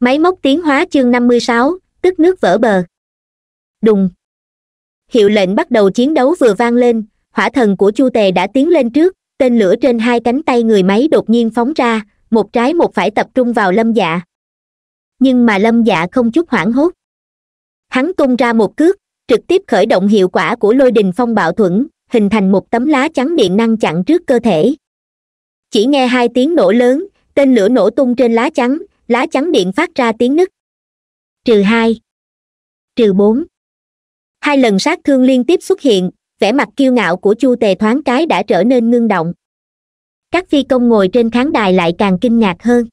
máy móc tiến hóa chương năm mươi sáu tức nước vỡ bờ đùng hiệu lệnh bắt đầu chiến đấu vừa vang lên hỏa thần của chu tề đã tiến lên trước tên lửa trên hai cánh tay người máy đột nhiên phóng ra một trái một phải tập trung vào lâm dạ nhưng mà lâm dạ không chút hoảng hốt hắn tung ra một cước trực tiếp khởi động hiệu quả của lôi đình phong bạo thuẫn hình thành một tấm lá trắng điện năng chặn trước cơ thể chỉ nghe hai tiếng nổ lớn tên lửa nổ tung trên lá trắng lá chắn điện phát ra tiếng nứt trừ hai trừ bốn hai lần sát thương liên tiếp xuất hiện vẻ mặt kiêu ngạo của chu tề thoáng cái đã trở nên ngưng động các phi công ngồi trên khán đài lại càng kinh ngạc hơn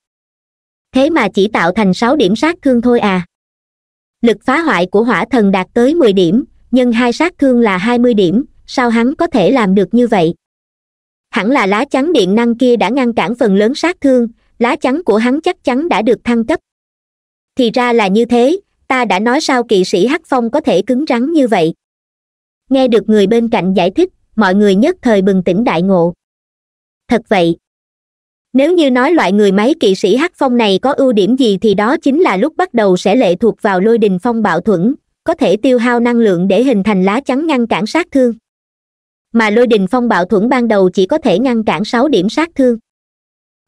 thế mà chỉ tạo thành sáu điểm sát thương thôi à lực phá hoại của hỏa thần đạt tới mười điểm nhân hai sát thương là hai mươi điểm sao hắn có thể làm được như vậy hẳn là lá chắn điện năng kia đã ngăn cản phần lớn sát thương lá chắn của hắn chắc chắn đã được thăng cấp thì ra là như thế ta đã nói sao kỵ sĩ hắc phong có thể cứng rắn như vậy nghe được người bên cạnh giải thích mọi người nhất thời bừng tỉnh đại ngộ thật vậy nếu như nói loại người máy kỵ sĩ hắc phong này có ưu điểm gì thì đó chính là lúc bắt đầu sẽ lệ thuộc vào lôi đình phong bạo thuẫn có thể tiêu hao năng lượng để hình thành lá chắn ngăn cản sát thương mà lôi đình phong bạo thuẫn ban đầu chỉ có thể ngăn cản sáu điểm sát thương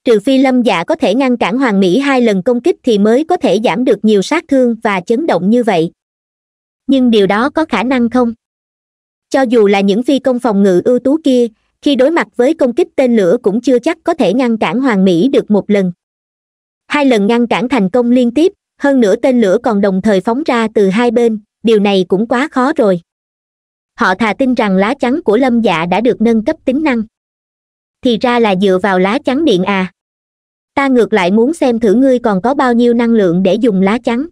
trừ phi lâm dạ có thể ngăn cản hoàng mỹ hai lần công kích thì mới có thể giảm được nhiều sát thương và chấn động như vậy nhưng điều đó có khả năng không cho dù là những phi công phòng ngự ưu tú kia khi đối mặt với công kích tên lửa cũng chưa chắc có thể ngăn cản hoàng mỹ được một lần hai lần ngăn cản thành công liên tiếp hơn nữa tên lửa còn đồng thời phóng ra từ hai bên điều này cũng quá khó rồi họ thà tin rằng lá chắn của lâm dạ đã được nâng cấp tính năng thì ra là dựa vào lá chắn điện à ta ngược lại muốn xem thử ngươi còn có bao nhiêu năng lượng để dùng lá chắn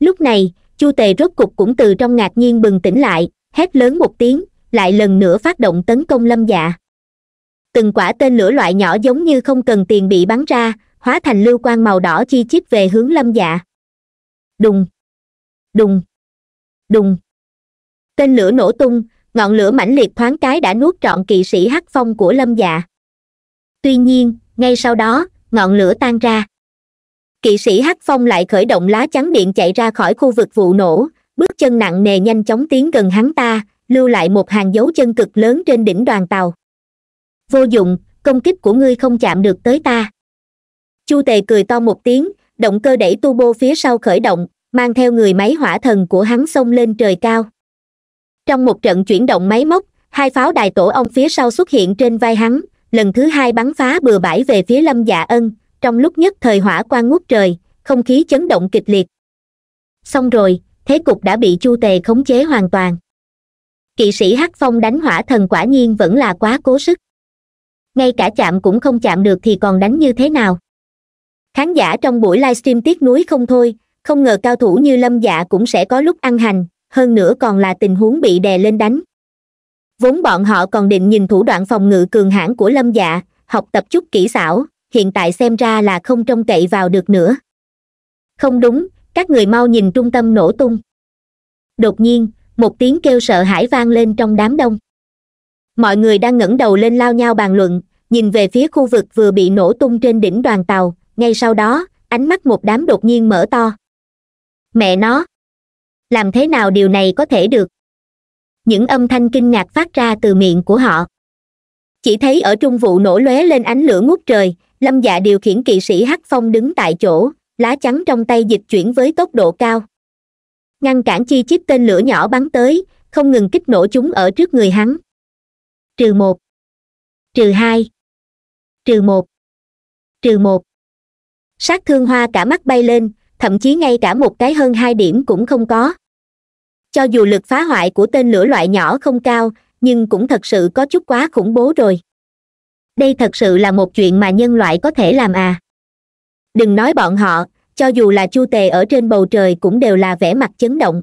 lúc này chu tề rốt cục cũng từ trong ngạc nhiên bừng tỉnh lại hét lớn một tiếng lại lần nữa phát động tấn công lâm dạ từng quả tên lửa loại nhỏ giống như không cần tiền bị bắn ra hóa thành lưu quang màu đỏ chi chít về hướng lâm dạ đùng đùng đùng tên lửa nổ tung ngọn lửa mãnh liệt thoáng cái đã nuốt trọn kỵ sĩ hắc phong của lâm dạ tuy nhiên ngay sau đó ngọn lửa tan ra kỵ sĩ hắc phong lại khởi động lá chắn điện chạy ra khỏi khu vực vụ nổ bước chân nặng nề nhanh chóng tiến gần hắn ta lưu lại một hàng dấu chân cực lớn trên đỉnh đoàn tàu vô dụng công kích của ngươi không chạm được tới ta chu tề cười to một tiếng động cơ đẩy tu bô phía sau khởi động mang theo người máy hỏa thần của hắn xông lên trời cao trong một trận chuyển động máy móc hai pháo đài tổ ong phía sau xuất hiện trên vai hắn lần thứ hai bắn phá bừa bãi về phía lâm dạ ân trong lúc nhất thời hỏa quan ngút trời không khí chấn động kịch liệt xong rồi thế cục đã bị chu tề khống chế hoàn toàn kỵ sĩ hắc phong đánh hỏa thần quả nhiên vẫn là quá cố sức ngay cả chạm cũng không chạm được thì còn đánh như thế nào khán giả trong buổi livestream tiếc nuối không thôi không ngờ cao thủ như lâm dạ cũng sẽ có lúc ăn hành hơn nữa còn là tình huống bị đè lên đánh vốn bọn họ còn định nhìn thủ đoạn phòng ngự cường hãn của lâm dạ học tập chút kỹ xảo hiện tại xem ra là không trông cậy vào được nữa không đúng các người mau nhìn trung tâm nổ tung đột nhiên một tiếng kêu sợ hãi vang lên trong đám đông mọi người đang ngẩng đầu lên lao nhau bàn luận nhìn về phía khu vực vừa bị nổ tung trên đỉnh đoàn tàu ngay sau đó ánh mắt một đám đột nhiên mở to mẹ nó làm thế nào điều này có thể được những âm thanh kinh ngạc phát ra từ miệng của họ chỉ thấy ở trung vụ nổ lóe lên ánh lửa ngút trời lâm dạ điều khiển kỵ sĩ hắc phong đứng tại chỗ lá chắn trong tay dịch chuyển với tốc độ cao ngăn cản chi chít tên lửa nhỏ bắn tới không ngừng kích nổ chúng ở trước người hắn trừ một trừ hai trừ một trừ một sát thương hoa cả mắt bay lên thậm chí ngay cả một cái hơn hai điểm cũng không có cho dù lực phá hoại của tên lửa loại nhỏ không cao nhưng cũng thật sự có chút quá khủng bố rồi đây thật sự là một chuyện mà nhân loại có thể làm à đừng nói bọn họ cho dù là chu tề ở trên bầu trời cũng đều là vẻ mặt chấn động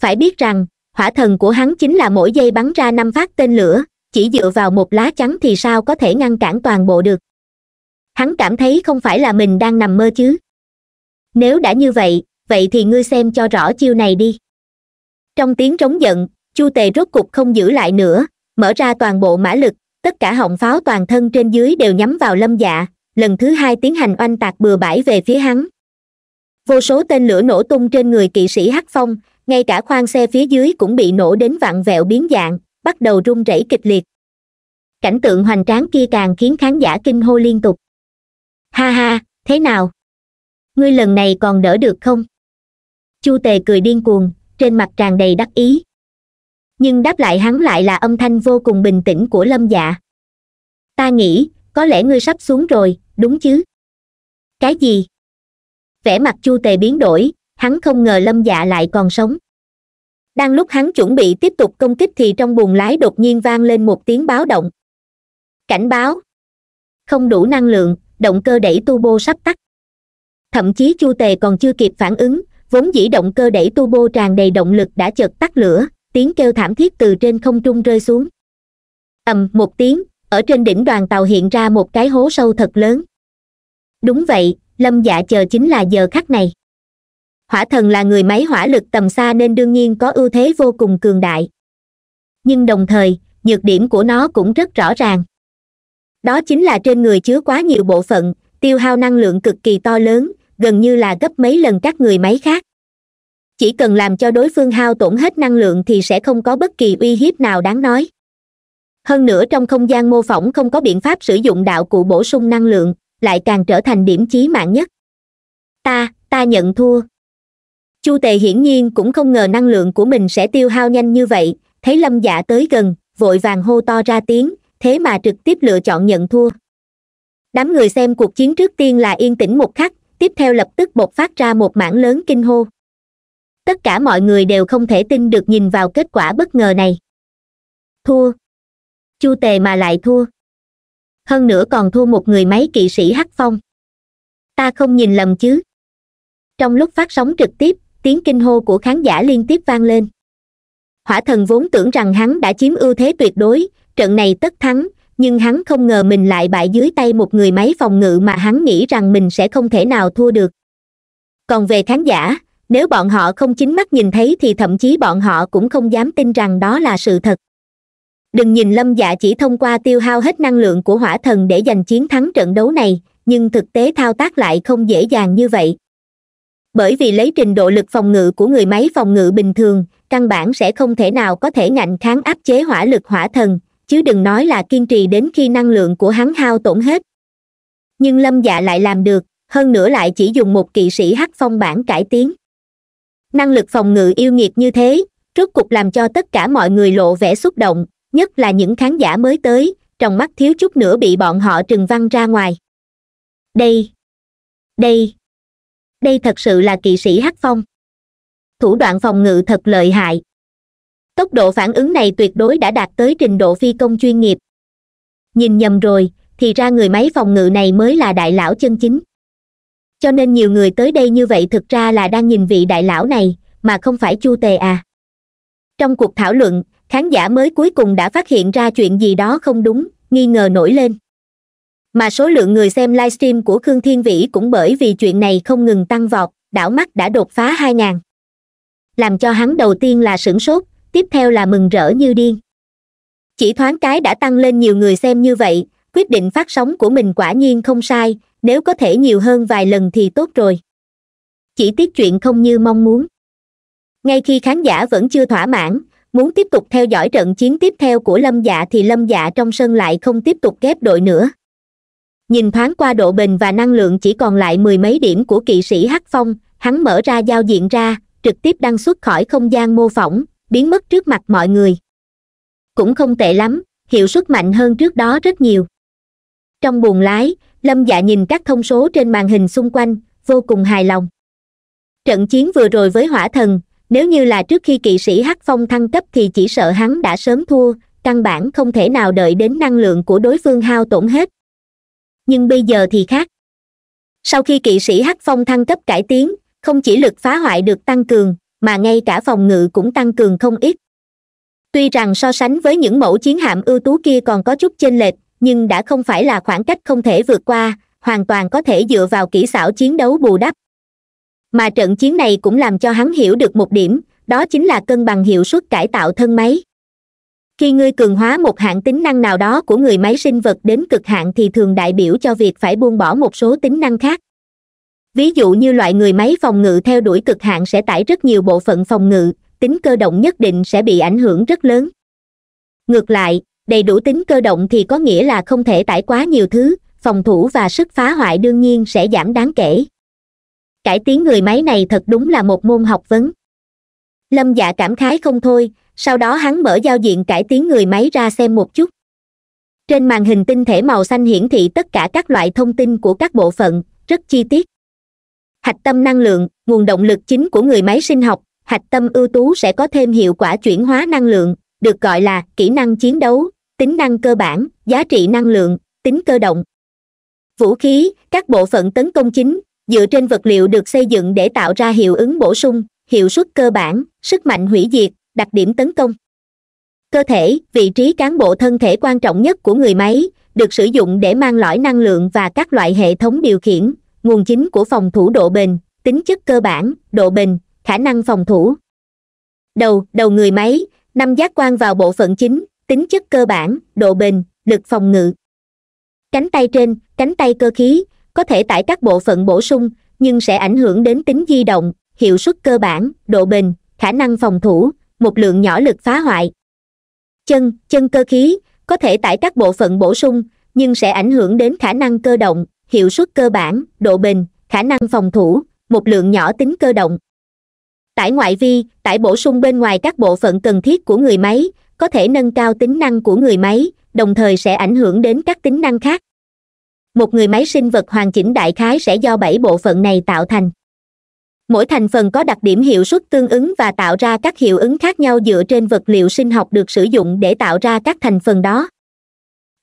phải biết rằng hỏa thần của hắn chính là mỗi giây bắn ra năm phát tên lửa chỉ dựa vào một lá chắn thì sao có thể ngăn cản toàn bộ được hắn cảm thấy không phải là mình đang nằm mơ chứ nếu đã như vậy vậy thì ngươi xem cho rõ chiêu này đi trong tiếng trống giận chu tề rốt cục không giữ lại nữa mở ra toàn bộ mã lực tất cả họng pháo toàn thân trên dưới đều nhắm vào lâm dạ lần thứ hai tiến hành oanh tạc bừa bãi về phía hắn vô số tên lửa nổ tung trên người kỵ sĩ hắc phong ngay cả khoang xe phía dưới cũng bị nổ đến vặn vẹo biến dạng bắt đầu run rẩy kịch liệt cảnh tượng hoành tráng kia càng khiến khán giả kinh hô liên tục ha ha thế nào ngươi lần này còn đỡ được không chu tề cười điên cuồng trên mặt tràn đầy đắc ý nhưng đáp lại hắn lại là âm thanh vô cùng bình tĩnh của lâm dạ ta nghĩ có lẽ ngươi sắp xuống rồi đúng chứ cái gì vẻ mặt chu tề biến đổi hắn không ngờ lâm dạ lại còn sống đang lúc hắn chuẩn bị tiếp tục công kích thì trong buồng lái đột nhiên vang lên một tiếng báo động cảnh báo không đủ năng lượng động cơ đẩy tu bô sắp tắt thậm chí chu tề còn chưa kịp phản ứng vốn dĩ động cơ đẩy turbo tràn đầy động lực đã chợt tắt lửa tiếng kêu thảm thiết từ trên không trung rơi xuống ầm một tiếng ở trên đỉnh đoàn tàu hiện ra một cái hố sâu thật lớn đúng vậy lâm dạ chờ chính là giờ khắc này hỏa thần là người máy hỏa lực tầm xa nên đương nhiên có ưu thế vô cùng cường đại nhưng đồng thời nhược điểm của nó cũng rất rõ ràng đó chính là trên người chứa quá nhiều bộ phận tiêu hao năng lượng cực kỳ to lớn gần như là gấp mấy lần các người máy khác chỉ cần làm cho đối phương hao tổn hết năng lượng thì sẽ không có bất kỳ uy hiếp nào đáng nói hơn nữa trong không gian mô phỏng không có biện pháp sử dụng đạo cụ bổ sung năng lượng lại càng trở thành điểm chí mạng nhất ta ta nhận thua chu tề hiển nhiên cũng không ngờ năng lượng của mình sẽ tiêu hao nhanh như vậy thấy lâm dạ tới gần vội vàng hô to ra tiếng thế mà trực tiếp lựa chọn nhận thua đám người xem cuộc chiến trước tiên là yên tĩnh một khắc tiếp theo lập tức bộc phát ra một mảng lớn kinh hô tất cả mọi người đều không thể tin được nhìn vào kết quả bất ngờ này thua chu tề mà lại thua hơn nữa còn thua một người máy kỵ sĩ hắc phong ta không nhìn lầm chứ trong lúc phát sóng trực tiếp tiếng kinh hô của khán giả liên tiếp vang lên hỏa thần vốn tưởng rằng hắn đã chiếm ưu thế tuyệt đối trận này tất thắng nhưng hắn không ngờ mình lại bại dưới tay một người máy phòng ngự mà hắn nghĩ rằng mình sẽ không thể nào thua được còn về khán giả nếu bọn họ không chính mắt nhìn thấy thì thậm chí bọn họ cũng không dám tin rằng đó là sự thật đừng nhìn lâm dạ chỉ thông qua tiêu hao hết năng lượng của hỏa thần để giành chiến thắng trận đấu này nhưng thực tế thao tác lại không dễ dàng như vậy bởi vì lấy trình độ lực phòng ngự của người máy phòng ngự bình thường căn bản sẽ không thể nào có thể ngạnh kháng áp chế hỏa lực hỏa thần chứ đừng nói là kiên trì đến khi năng lượng của hắn hao tổn hết nhưng lâm dạ lại làm được hơn nữa lại chỉ dùng một kỵ sĩ hắc phong bản cải tiến năng lực phòng ngự yêu nghiệt như thế rốt cục làm cho tất cả mọi người lộ vẻ xúc động nhất là những khán giả mới tới trong mắt thiếu chút nữa bị bọn họ trừng văng ra ngoài đây đây đây thật sự là kỵ sĩ hắc phong thủ đoạn phòng ngự thật lợi hại tốc độ phản ứng này tuyệt đối đã đạt tới trình độ phi công chuyên nghiệp nhìn nhầm rồi thì ra người máy phòng ngự này mới là đại lão chân chính cho nên nhiều người tới đây như vậy thực ra là đang nhìn vị đại lão này mà không phải chu tề à trong cuộc thảo luận khán giả mới cuối cùng đã phát hiện ra chuyện gì đó không đúng nghi ngờ nổi lên mà số lượng người xem livestream của khương thiên vĩ cũng bởi vì chuyện này không ngừng tăng vọt đảo mắt đã đột phá hai ngàn làm cho hắn đầu tiên là sửng sốt tiếp theo là mừng rỡ như điên chỉ thoáng cái đã tăng lên nhiều người xem như vậy quyết định phát sóng của mình quả nhiên không sai nếu có thể nhiều hơn vài lần thì tốt rồi chỉ tiếc chuyện không như mong muốn ngay khi khán giả vẫn chưa thỏa mãn muốn tiếp tục theo dõi trận chiến tiếp theo của lâm dạ thì lâm dạ trong sân lại không tiếp tục ghép đội nữa nhìn thoáng qua độ bền và năng lượng chỉ còn lại mười mấy điểm của kỵ sĩ hắc phong hắn mở ra giao diện ra trực tiếp đăng xuất khỏi không gian mô phỏng biến mất trước mặt mọi người cũng không tệ lắm hiệu suất mạnh hơn trước đó rất nhiều trong buồng lái lâm dạ nhìn các thông số trên màn hình xung quanh vô cùng hài lòng trận chiến vừa rồi với hỏa thần nếu như là trước khi kỵ sĩ hắc phong thăng cấp thì chỉ sợ hắn đã sớm thua căn bản không thể nào đợi đến năng lượng của đối phương hao tổn hết nhưng bây giờ thì khác sau khi kỵ sĩ hắc phong thăng cấp cải tiến không chỉ lực phá hoại được tăng cường mà ngay cả phòng ngự cũng tăng cường không ít tuy rằng so sánh với những mẫu chiến hạm ưu tú kia còn có chút chênh lệch nhưng đã không phải là khoảng cách không thể vượt qua hoàn toàn có thể dựa vào kỹ xảo chiến đấu bù đắp mà trận chiến này cũng làm cho hắn hiểu được một điểm đó chính là cân bằng hiệu suất cải tạo thân máy khi ngươi cường hóa một hạng tính năng nào đó của người máy sinh vật đến cực hạn thì thường đại biểu cho việc phải buông bỏ một số tính năng khác ví dụ như loại người máy phòng ngự theo đuổi cực hạn sẽ tải rất nhiều bộ phận phòng ngự tính cơ động nhất định sẽ bị ảnh hưởng rất lớn ngược lại đầy đủ tính cơ động thì có nghĩa là không thể tải quá nhiều thứ phòng thủ và sức phá hoại đương nhiên sẽ giảm đáng kể cải tiến người máy này thật đúng là một môn học vấn lâm dạ cảm khái không thôi sau đó hắn mở giao diện cải tiến người máy ra xem một chút trên màn hình tinh thể màu xanh hiển thị tất cả các loại thông tin của các bộ phận rất chi tiết hạch tâm năng lượng nguồn động lực chính của người máy sinh học hạch tâm ưu tú sẽ có thêm hiệu quả chuyển hóa năng lượng được gọi là kỹ năng chiến đấu tính năng cơ bản giá trị năng lượng tính cơ động vũ khí các bộ phận tấn công chính dựa trên vật liệu được xây dựng để tạo ra hiệu ứng bổ sung hiệu suất cơ bản sức mạnh hủy diệt đặc điểm tấn công cơ thể vị trí cán bộ thân thể quan trọng nhất của người máy được sử dụng để mang lõi năng lượng và các loại hệ thống điều khiển nguồn chính của phòng thủ độ bền tính chất cơ bản độ bền khả năng phòng thủ đầu đầu người máy năm giác quan vào bộ phận chính tính chất cơ bản độ bền lực phòng ngự cánh tay trên cánh tay cơ khí có thể tải các bộ phận bổ sung nhưng sẽ ảnh hưởng đến tính di động hiệu suất cơ bản độ bền khả năng phòng thủ một lượng nhỏ lực phá hoại chân chân cơ khí có thể tải các bộ phận bổ sung nhưng sẽ ảnh hưởng đến khả năng cơ động hiệu suất cơ bản độ bền khả năng phòng thủ một lượng nhỏ tính cơ động tải ngoại vi tải bổ sung bên ngoài các bộ phận cần thiết của người máy có thể nâng cao tính năng của người máy đồng thời sẽ ảnh hưởng đến các tính năng khác một người máy sinh vật hoàn chỉnh đại khái sẽ do bảy bộ phận này tạo thành mỗi thành phần có đặc điểm hiệu suất tương ứng và tạo ra các hiệu ứng khác nhau dựa trên vật liệu sinh học được sử dụng để tạo ra các thành phần đó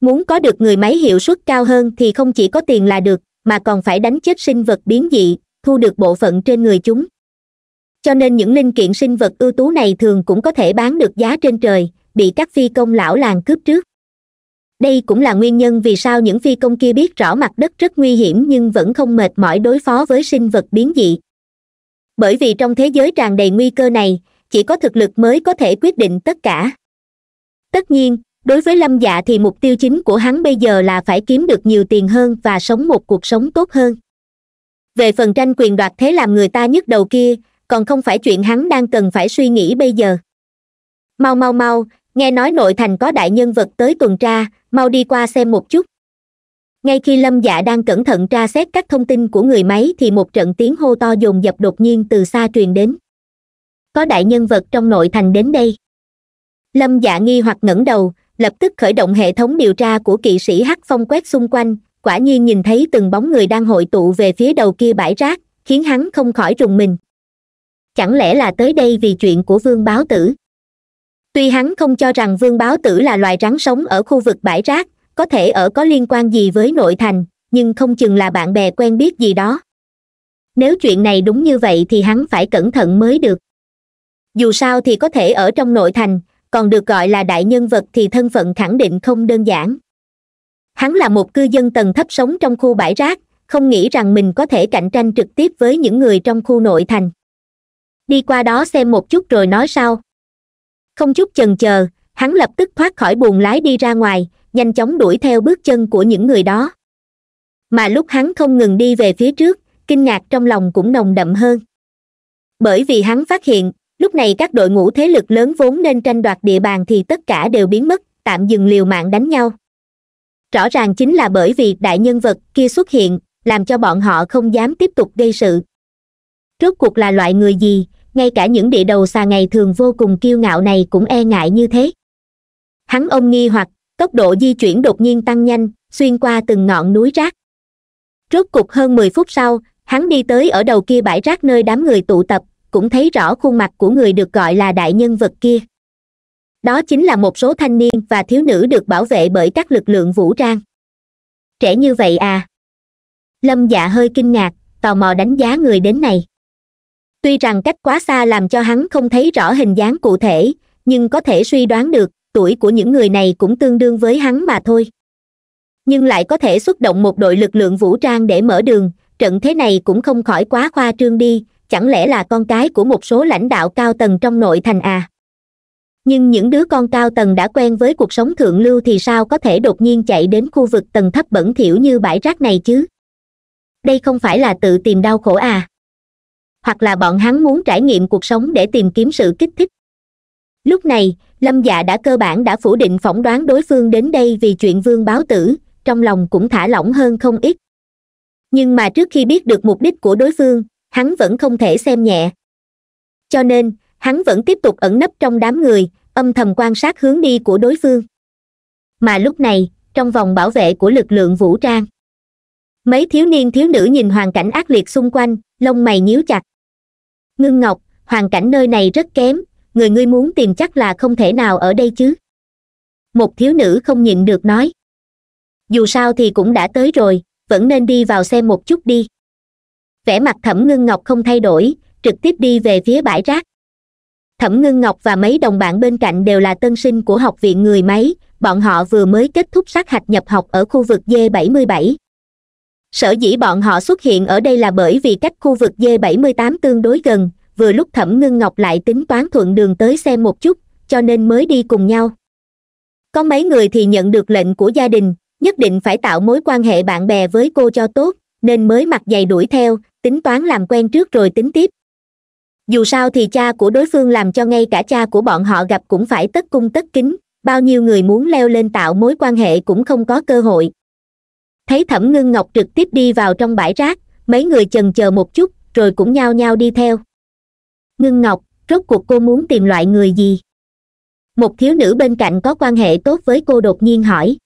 muốn có được người máy hiệu suất cao hơn thì không chỉ có tiền là được mà còn phải đánh chết sinh vật biến dị thu được bộ phận trên người chúng cho nên những linh kiện sinh vật ưu tú này thường cũng có thể bán được giá trên trời bị các phi công lão làng cướp trước đây cũng là nguyên nhân vì sao những phi công kia biết rõ mặt đất rất nguy hiểm nhưng vẫn không mệt mỏi đối phó với sinh vật biến dị bởi vì trong thế giới tràn đầy nguy cơ này chỉ có thực lực mới có thể quyết định tất cả tất nhiên đối với lâm dạ thì mục tiêu chính của hắn bây giờ là phải kiếm được nhiều tiền hơn và sống một cuộc sống tốt hơn về phần tranh quyền đoạt thế làm người ta nhức đầu kia còn không phải chuyện hắn đang cần phải suy nghĩ bây giờ mau mau mau nghe nói nội thành có đại nhân vật tới tuần tra mau đi qua xem một chút ngay khi lâm dạ đang cẩn thận tra xét các thông tin của người máy thì một trận tiếng hô to dồn dập đột nhiên từ xa truyền đến có đại nhân vật trong nội thành đến đây lâm dạ nghi hoặc ngẩng đầu lập tức khởi động hệ thống điều tra của kỵ sĩ hắc phong quét xung quanh quả nhiên nhìn thấy từng bóng người đang hội tụ về phía đầu kia bãi rác khiến hắn không khỏi rùng mình chẳng lẽ là tới đây vì chuyện của vương báo tử tuy hắn không cho rằng vương báo tử là loài rắn sống ở khu vực bãi rác có thể ở có liên quan gì với nội thành nhưng không chừng là bạn bè quen biết gì đó nếu chuyện này đúng như vậy thì hắn phải cẩn thận mới được dù sao thì có thể ở trong nội thành còn được gọi là đại nhân vật thì thân phận khẳng định không đơn giản hắn là một cư dân tầng thấp sống trong khu bãi rác không nghĩ rằng mình có thể cạnh tranh trực tiếp với những người trong khu nội thành đi qua đó xem một chút rồi nói sau không chút chần chờ hắn lập tức thoát khỏi buồng lái đi ra ngoài nhanh chóng đuổi theo bước chân của những người đó mà lúc hắn không ngừng đi về phía trước kinh ngạc trong lòng cũng nồng đậm hơn bởi vì hắn phát hiện lúc này các đội ngũ thế lực lớn vốn nên tranh đoạt địa bàn thì tất cả đều biến mất tạm dừng liều mạng đánh nhau rõ ràng chính là bởi vì đại nhân vật kia xuất hiện làm cho bọn họ không dám tiếp tục gây sự rốt cuộc là loại người gì ngay cả những địa đầu xà ngày thường vô cùng kiêu ngạo này cũng e ngại như thế hắn ông nghi hoặc tốc độ di chuyển đột nhiên tăng nhanh xuyên qua từng ngọn núi rác rốt cuộc hơn mười phút sau hắn đi tới ở đầu kia bãi rác nơi đám người tụ tập cũng thấy rõ khuôn mặt của người được gọi là đại nhân vật kia đó chính là một số thanh niên và thiếu nữ được bảo vệ bởi các lực lượng vũ trang trẻ như vậy à lâm dạ hơi kinh ngạc tò mò đánh giá người đến này tuy rằng cách quá xa làm cho hắn không thấy rõ hình dáng cụ thể nhưng có thể suy đoán được tuổi của những người này cũng tương đương với hắn mà thôi nhưng lại có thể xuất động một đội lực lượng vũ trang để mở đường trận thế này cũng không khỏi quá khoa trương đi chẳng lẽ là con cái của một số lãnh đạo cao tầng trong nội thành à nhưng những đứa con cao tầng đã quen với cuộc sống thượng lưu thì sao có thể đột nhiên chạy đến khu vực tầng thấp bẩn thỉu như bãi rác này chứ đây không phải là tự tìm đau khổ à hoặc là bọn hắn muốn trải nghiệm cuộc sống để tìm kiếm sự kích thích lúc này lâm dạ đã cơ bản đã phủ định phỏng đoán đối phương đến đây vì chuyện vương báo tử trong lòng cũng thả lỏng hơn không ít nhưng mà trước khi biết được mục đích của đối phương hắn vẫn không thể xem nhẹ cho nên hắn vẫn tiếp tục ẩn nấp trong đám người âm thầm quan sát hướng đi của đối phương mà lúc này trong vòng bảo vệ của lực lượng vũ trang mấy thiếu niên thiếu nữ nhìn hoàn cảnh ác liệt xung quanh lông mày nhíu chặt ngưng ngọc hoàn cảnh nơi này rất kém người ngươi muốn tìm chắc là không thể nào ở đây chứ một thiếu nữ không nhịn được nói dù sao thì cũng đã tới rồi vẫn nên đi vào xem một chút đi vẻ mặt thẩm ngưng ngọc không thay đổi trực tiếp đi về phía bãi rác thẩm ngưng ngọc và mấy đồng bạn bên cạnh đều là tân sinh của học viện người máy bọn họ vừa mới kết thúc sát hạch nhập học ở khu vực d 77 sở dĩ bọn họ xuất hiện ở đây là bởi vì cách khu vực d 78 tương đối gần vừa lúc thẩm ngưng ngọc lại tính toán thuận đường tới xem một chút cho nên mới đi cùng nhau có mấy người thì nhận được lệnh của gia đình nhất định phải tạo mối quan hệ bạn bè với cô cho tốt nên mới mặc giày đuổi theo tính toán làm quen trước rồi tính tiếp dù sao thì cha của đối phương làm cho ngay cả cha của bọn họ gặp cũng phải tất cung tất kính bao nhiêu người muốn leo lên tạo mối quan hệ cũng không có cơ hội thấy thẩm ngưng ngọc trực tiếp đi vào trong bãi rác mấy người chần chờ một chút rồi cũng nhao nhao đi theo ngưng ngọc rốt cuộc cô muốn tìm loại người gì một thiếu nữ bên cạnh có quan hệ tốt với cô đột nhiên hỏi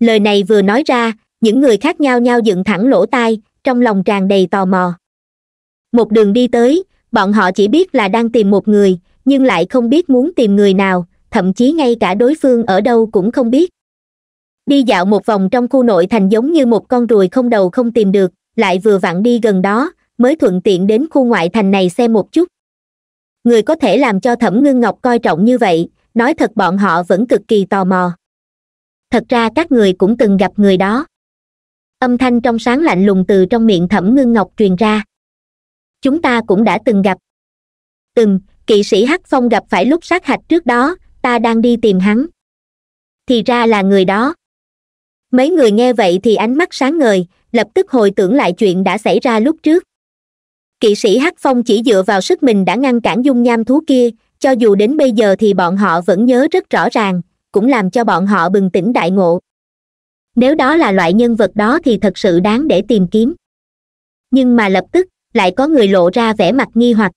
lời này vừa nói ra những người khác nhao nhao dựng thẳng lỗ tai trong lòng tràn đầy tò mò một đường đi tới bọn họ chỉ biết là đang tìm một người nhưng lại không biết muốn tìm người nào thậm chí ngay cả đối phương ở đâu cũng không biết đi dạo một vòng trong khu nội thành giống như một con ruồi không đầu không tìm được lại vừa vặn đi gần đó mới thuận tiện đến khu ngoại thành này xem một chút người có thể làm cho thẩm ngưng ngọc coi trọng như vậy nói thật bọn họ vẫn cực kỳ tò mò thật ra các người cũng từng gặp người đó âm thanh trong sáng lạnh lùng từ trong miệng thẩm ngưng ngọc truyền ra chúng ta cũng đã từng gặp từng kỵ sĩ hắc phong gặp phải lúc sát hạch trước đó ta đang đi tìm hắn thì ra là người đó mấy người nghe vậy thì ánh mắt sáng ngời lập tức hồi tưởng lại chuyện đã xảy ra lúc trước kỵ sĩ hắc phong chỉ dựa vào sức mình đã ngăn cản dung nham thú kia cho dù đến bây giờ thì bọn họ vẫn nhớ rất rõ ràng cũng làm cho bọn họ bừng tỉnh đại ngộ nếu đó là loại nhân vật đó thì thật sự đáng để tìm kiếm nhưng mà lập tức lại có người lộ ra vẻ mặt nghi hoặc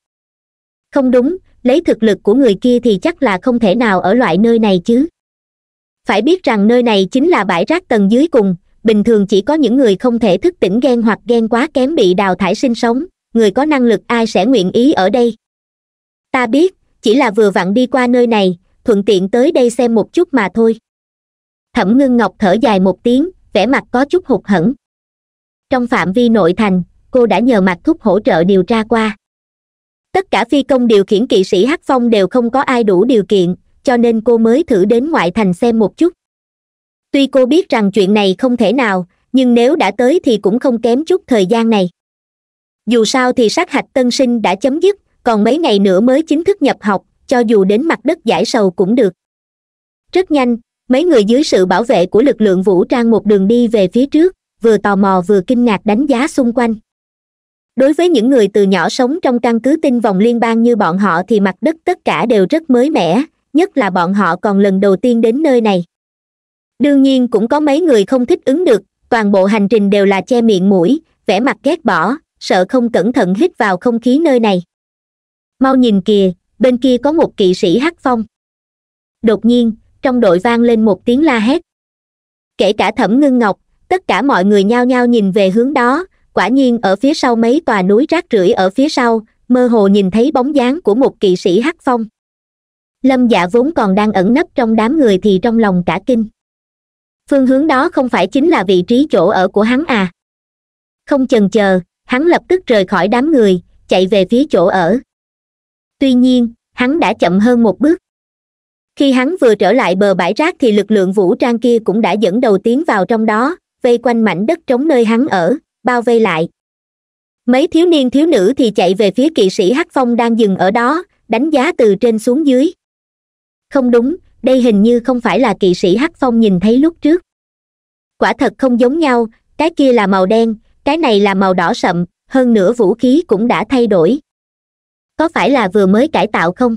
không đúng lấy thực lực của người kia thì chắc là không thể nào ở loại nơi này chứ phải biết rằng nơi này chính là bãi rác tầng dưới cùng bình thường chỉ có những người không thể thức tỉnh ghen hoặc ghen quá kém bị đào thải sinh sống người có năng lực ai sẽ nguyện ý ở đây ta biết chỉ là vừa vặn đi qua nơi này thuận tiện tới đây xem một chút mà thôi thẩm ngưng ngọc thở dài một tiếng vẻ mặt có chút hụt hẫng trong phạm vi nội thành cô đã nhờ mặt thúc hỗ trợ điều tra qua tất cả phi công điều khiển kỵ sĩ hắc phong đều không có ai đủ điều kiện cho nên cô mới thử đến ngoại thành xem một chút tuy cô biết rằng chuyện này không thể nào nhưng nếu đã tới thì cũng không kém chút thời gian này dù sao thì sát hạch tân sinh đã chấm dứt còn mấy ngày nữa mới chính thức nhập học cho dù đến mặt đất giải sầu cũng được rất nhanh mấy người dưới sự bảo vệ của lực lượng vũ trang một đường đi về phía trước vừa tò mò vừa kinh ngạc đánh giá xung quanh đối với những người từ nhỏ sống trong căn cứ tinh vòng liên bang như bọn họ thì mặt đất tất cả đều rất mới mẻ nhất là bọn họ còn lần đầu tiên đến nơi này đương nhiên cũng có mấy người không thích ứng được toàn bộ hành trình đều là che miệng mũi vẻ mặt ghét bỏ sợ không cẩn thận hít vào không khí nơi này mau nhìn kìa bên kia có một kỵ sĩ hắc phong đột nhiên trong đội vang lên một tiếng la hét kể cả thẩm ngưng ngọc tất cả mọi người nhao nhao nhìn về hướng đó quả nhiên ở phía sau mấy tòa núi rác rưởi ở phía sau mơ hồ nhìn thấy bóng dáng của một kỵ sĩ hắc phong lâm dạ vốn còn đang ẩn nấp trong đám người thì trong lòng cả kinh phương hướng đó không phải chính là vị trí chỗ ở của hắn à không chần chờ hắn lập tức rời khỏi đám người chạy về phía chỗ ở tuy nhiên hắn đã chậm hơn một bước khi hắn vừa trở lại bờ bãi rác thì lực lượng vũ trang kia cũng đã dẫn đầu tiến vào trong đó vây quanh mảnh đất trống nơi hắn ở bao vây lại mấy thiếu niên thiếu nữ thì chạy về phía kỵ sĩ hắc phong đang dừng ở đó đánh giá từ trên xuống dưới không đúng đây hình như không phải là kỵ sĩ hắc phong nhìn thấy lúc trước quả thật không giống nhau cái kia là màu đen cái này là màu đỏ sậm hơn nữa vũ khí cũng đã thay đổi có phải là vừa mới cải tạo không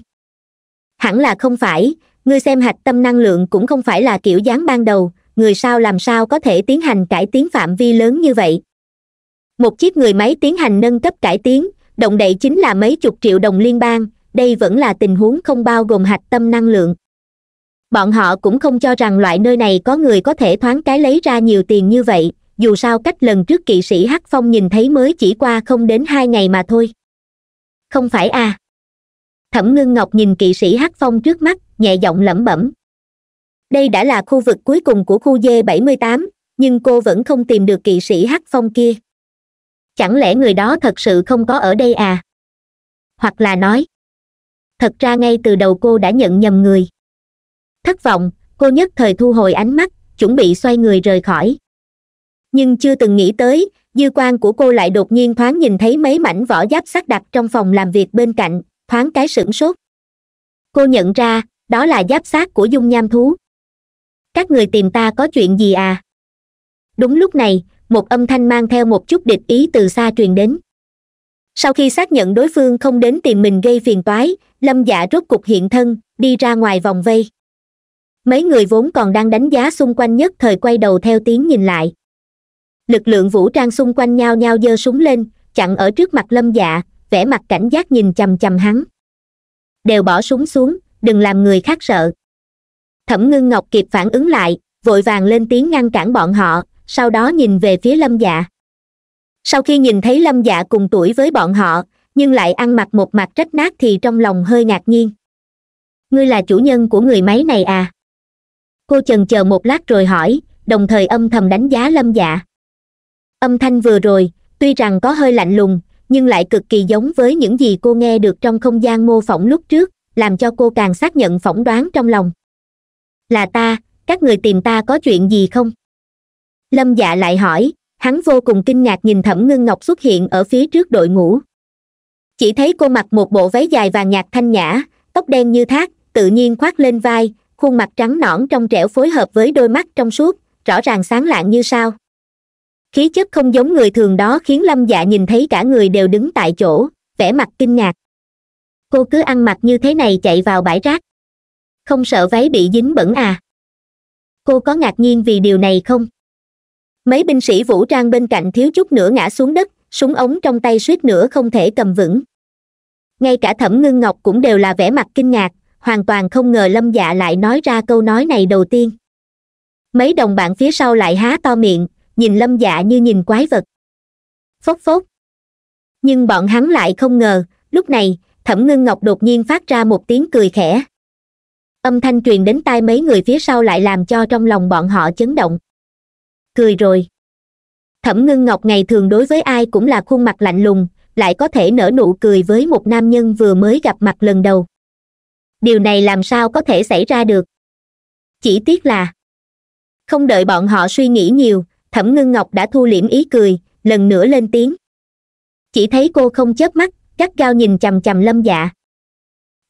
hẳn là không phải ngươi xem hạch tâm năng lượng cũng không phải là kiểu dáng ban đầu người sao làm sao có thể tiến hành cải tiến phạm vi lớn như vậy một chiếc người máy tiến hành nâng cấp cải tiến động đậy chính là mấy chục triệu đồng liên bang đây vẫn là tình huống không bao gồm hạch tâm năng lượng bọn họ cũng không cho rằng loại nơi này có người có thể thoáng cái lấy ra nhiều tiền như vậy dù sao cách lần trước kỵ sĩ hắc phong nhìn thấy mới chỉ qua không đến hai ngày mà thôi không phải à thẩm ngưng ngọc nhìn kỵ sĩ hắc phong trước mắt nhẹ giọng lẩm bẩm đây đã là khu vực cuối cùng của khu d 78 nhưng cô vẫn không tìm được kỵ sĩ hắc phong kia chẳng lẽ người đó thật sự không có ở đây à hoặc là nói thật ra ngay từ đầu cô đã nhận nhầm người thất vọng cô nhất thời thu hồi ánh mắt chuẩn bị xoay người rời khỏi nhưng chưa từng nghĩ tới dư quan của cô lại đột nhiên thoáng nhìn thấy mấy mảnh vỏ giáp sắt đặt trong phòng làm việc bên cạnh thoáng cái sửng sốt cô nhận ra đó là giáp xác của dung nham thú các người tìm ta có chuyện gì à đúng lúc này một âm thanh mang theo một chút địch ý từ xa truyền đến sau khi xác nhận đối phương không đến tìm mình gây phiền toái lâm dạ rốt cục hiện thân đi ra ngoài vòng vây mấy người vốn còn đang đánh giá xung quanh nhất thời quay đầu theo tiếng nhìn lại lực lượng vũ trang xung quanh nhao nhao giơ súng lên chặn ở trước mặt lâm dạ vẻ mặt cảnh giác nhìn chằm chằm hắn đều bỏ súng xuống đừng làm người khác sợ thẩm ngưng ngọc kịp phản ứng lại vội vàng lên tiếng ngăn cản bọn họ sau đó nhìn về phía lâm dạ sau khi nhìn thấy lâm dạ cùng tuổi với bọn họ nhưng lại ăn mặc một mặt trách nát thì trong lòng hơi ngạc nhiên ngươi là chủ nhân của người máy này à cô chần chờ một lát rồi hỏi đồng thời âm thầm đánh giá lâm dạ âm thanh vừa rồi tuy rằng có hơi lạnh lùng nhưng lại cực kỳ giống với những gì cô nghe được trong không gian mô phỏng lúc trước làm cho cô càng xác nhận phỏng đoán trong lòng là ta các người tìm ta có chuyện gì không lâm dạ lại hỏi hắn vô cùng kinh ngạc nhìn thẩm ngưng ngọc xuất hiện ở phía trước đội ngũ chỉ thấy cô mặc một bộ váy dài vàng nhạt thanh nhã tóc đen như thác tự nhiên khoác lên vai khuôn mặt trắng nõn trong trẻo phối hợp với đôi mắt trong suốt rõ ràng sáng lạng như sao khí chất không giống người thường đó khiến lâm dạ nhìn thấy cả người đều đứng tại chỗ vẻ mặt kinh ngạc cô cứ ăn mặc như thế này chạy vào bãi rác không sợ váy bị dính bẩn à cô có ngạc nhiên vì điều này không mấy binh sĩ vũ trang bên cạnh thiếu chút nữa ngã xuống đất súng ống trong tay suýt nữa không thể cầm vững ngay cả thẩm ngưng ngọc cũng đều là vẻ mặt kinh ngạc hoàn toàn không ngờ lâm dạ lại nói ra câu nói này đầu tiên mấy đồng bạn phía sau lại há to miệng nhìn lâm dạ như nhìn quái vật phốc phốc nhưng bọn hắn lại không ngờ lúc này thẩm ngưng ngọc đột nhiên phát ra một tiếng cười khẽ âm thanh truyền đến tai mấy người phía sau lại làm cho trong lòng bọn họ chấn động cười rồi thẩm ngưng ngọc ngày thường đối với ai cũng là khuôn mặt lạnh lùng lại có thể nở nụ cười với một nam nhân vừa mới gặp mặt lần đầu điều này làm sao có thể xảy ra được chỉ tiếc là không đợi bọn họ suy nghĩ nhiều thẩm ngưng ngọc đã thu liễm ý cười lần nữa lên tiếng chỉ thấy cô không chớp mắt gắt gao nhìn chằm chằm lâm dạ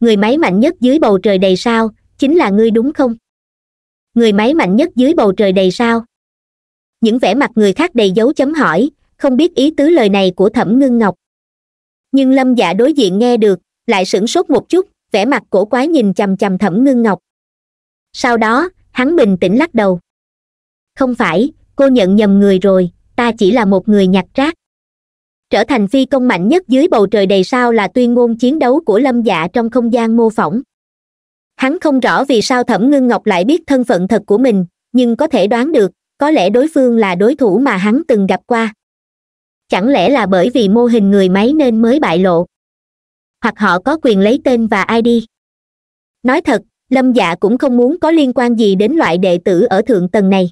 người máy mạnh nhất dưới bầu trời đầy sao chính là ngươi đúng không người máy mạnh nhất dưới bầu trời đầy sao những vẻ mặt người khác đầy dấu chấm hỏi không biết ý tứ lời này của thẩm ngưng ngọc nhưng lâm dạ đối diện nghe được lại sửng sốt một chút vẻ mặt cổ quái nhìn chằm chằm thẩm ngưng ngọc sau đó hắn bình tĩnh lắc đầu không phải cô nhận nhầm người rồi ta chỉ là một người nhặt rác trở thành phi công mạnh nhất dưới bầu trời đầy sao là tuyên ngôn chiến đấu của lâm dạ trong không gian mô phỏng hắn không rõ vì sao thẩm ngưng ngọc lại biết thân phận thật của mình nhưng có thể đoán được có lẽ đối phương là đối thủ mà hắn từng gặp qua chẳng lẽ là bởi vì mô hình người máy nên mới bại lộ hoặc họ có quyền lấy tên và id nói thật lâm dạ cũng không muốn có liên quan gì đến loại đệ tử ở thượng tầng này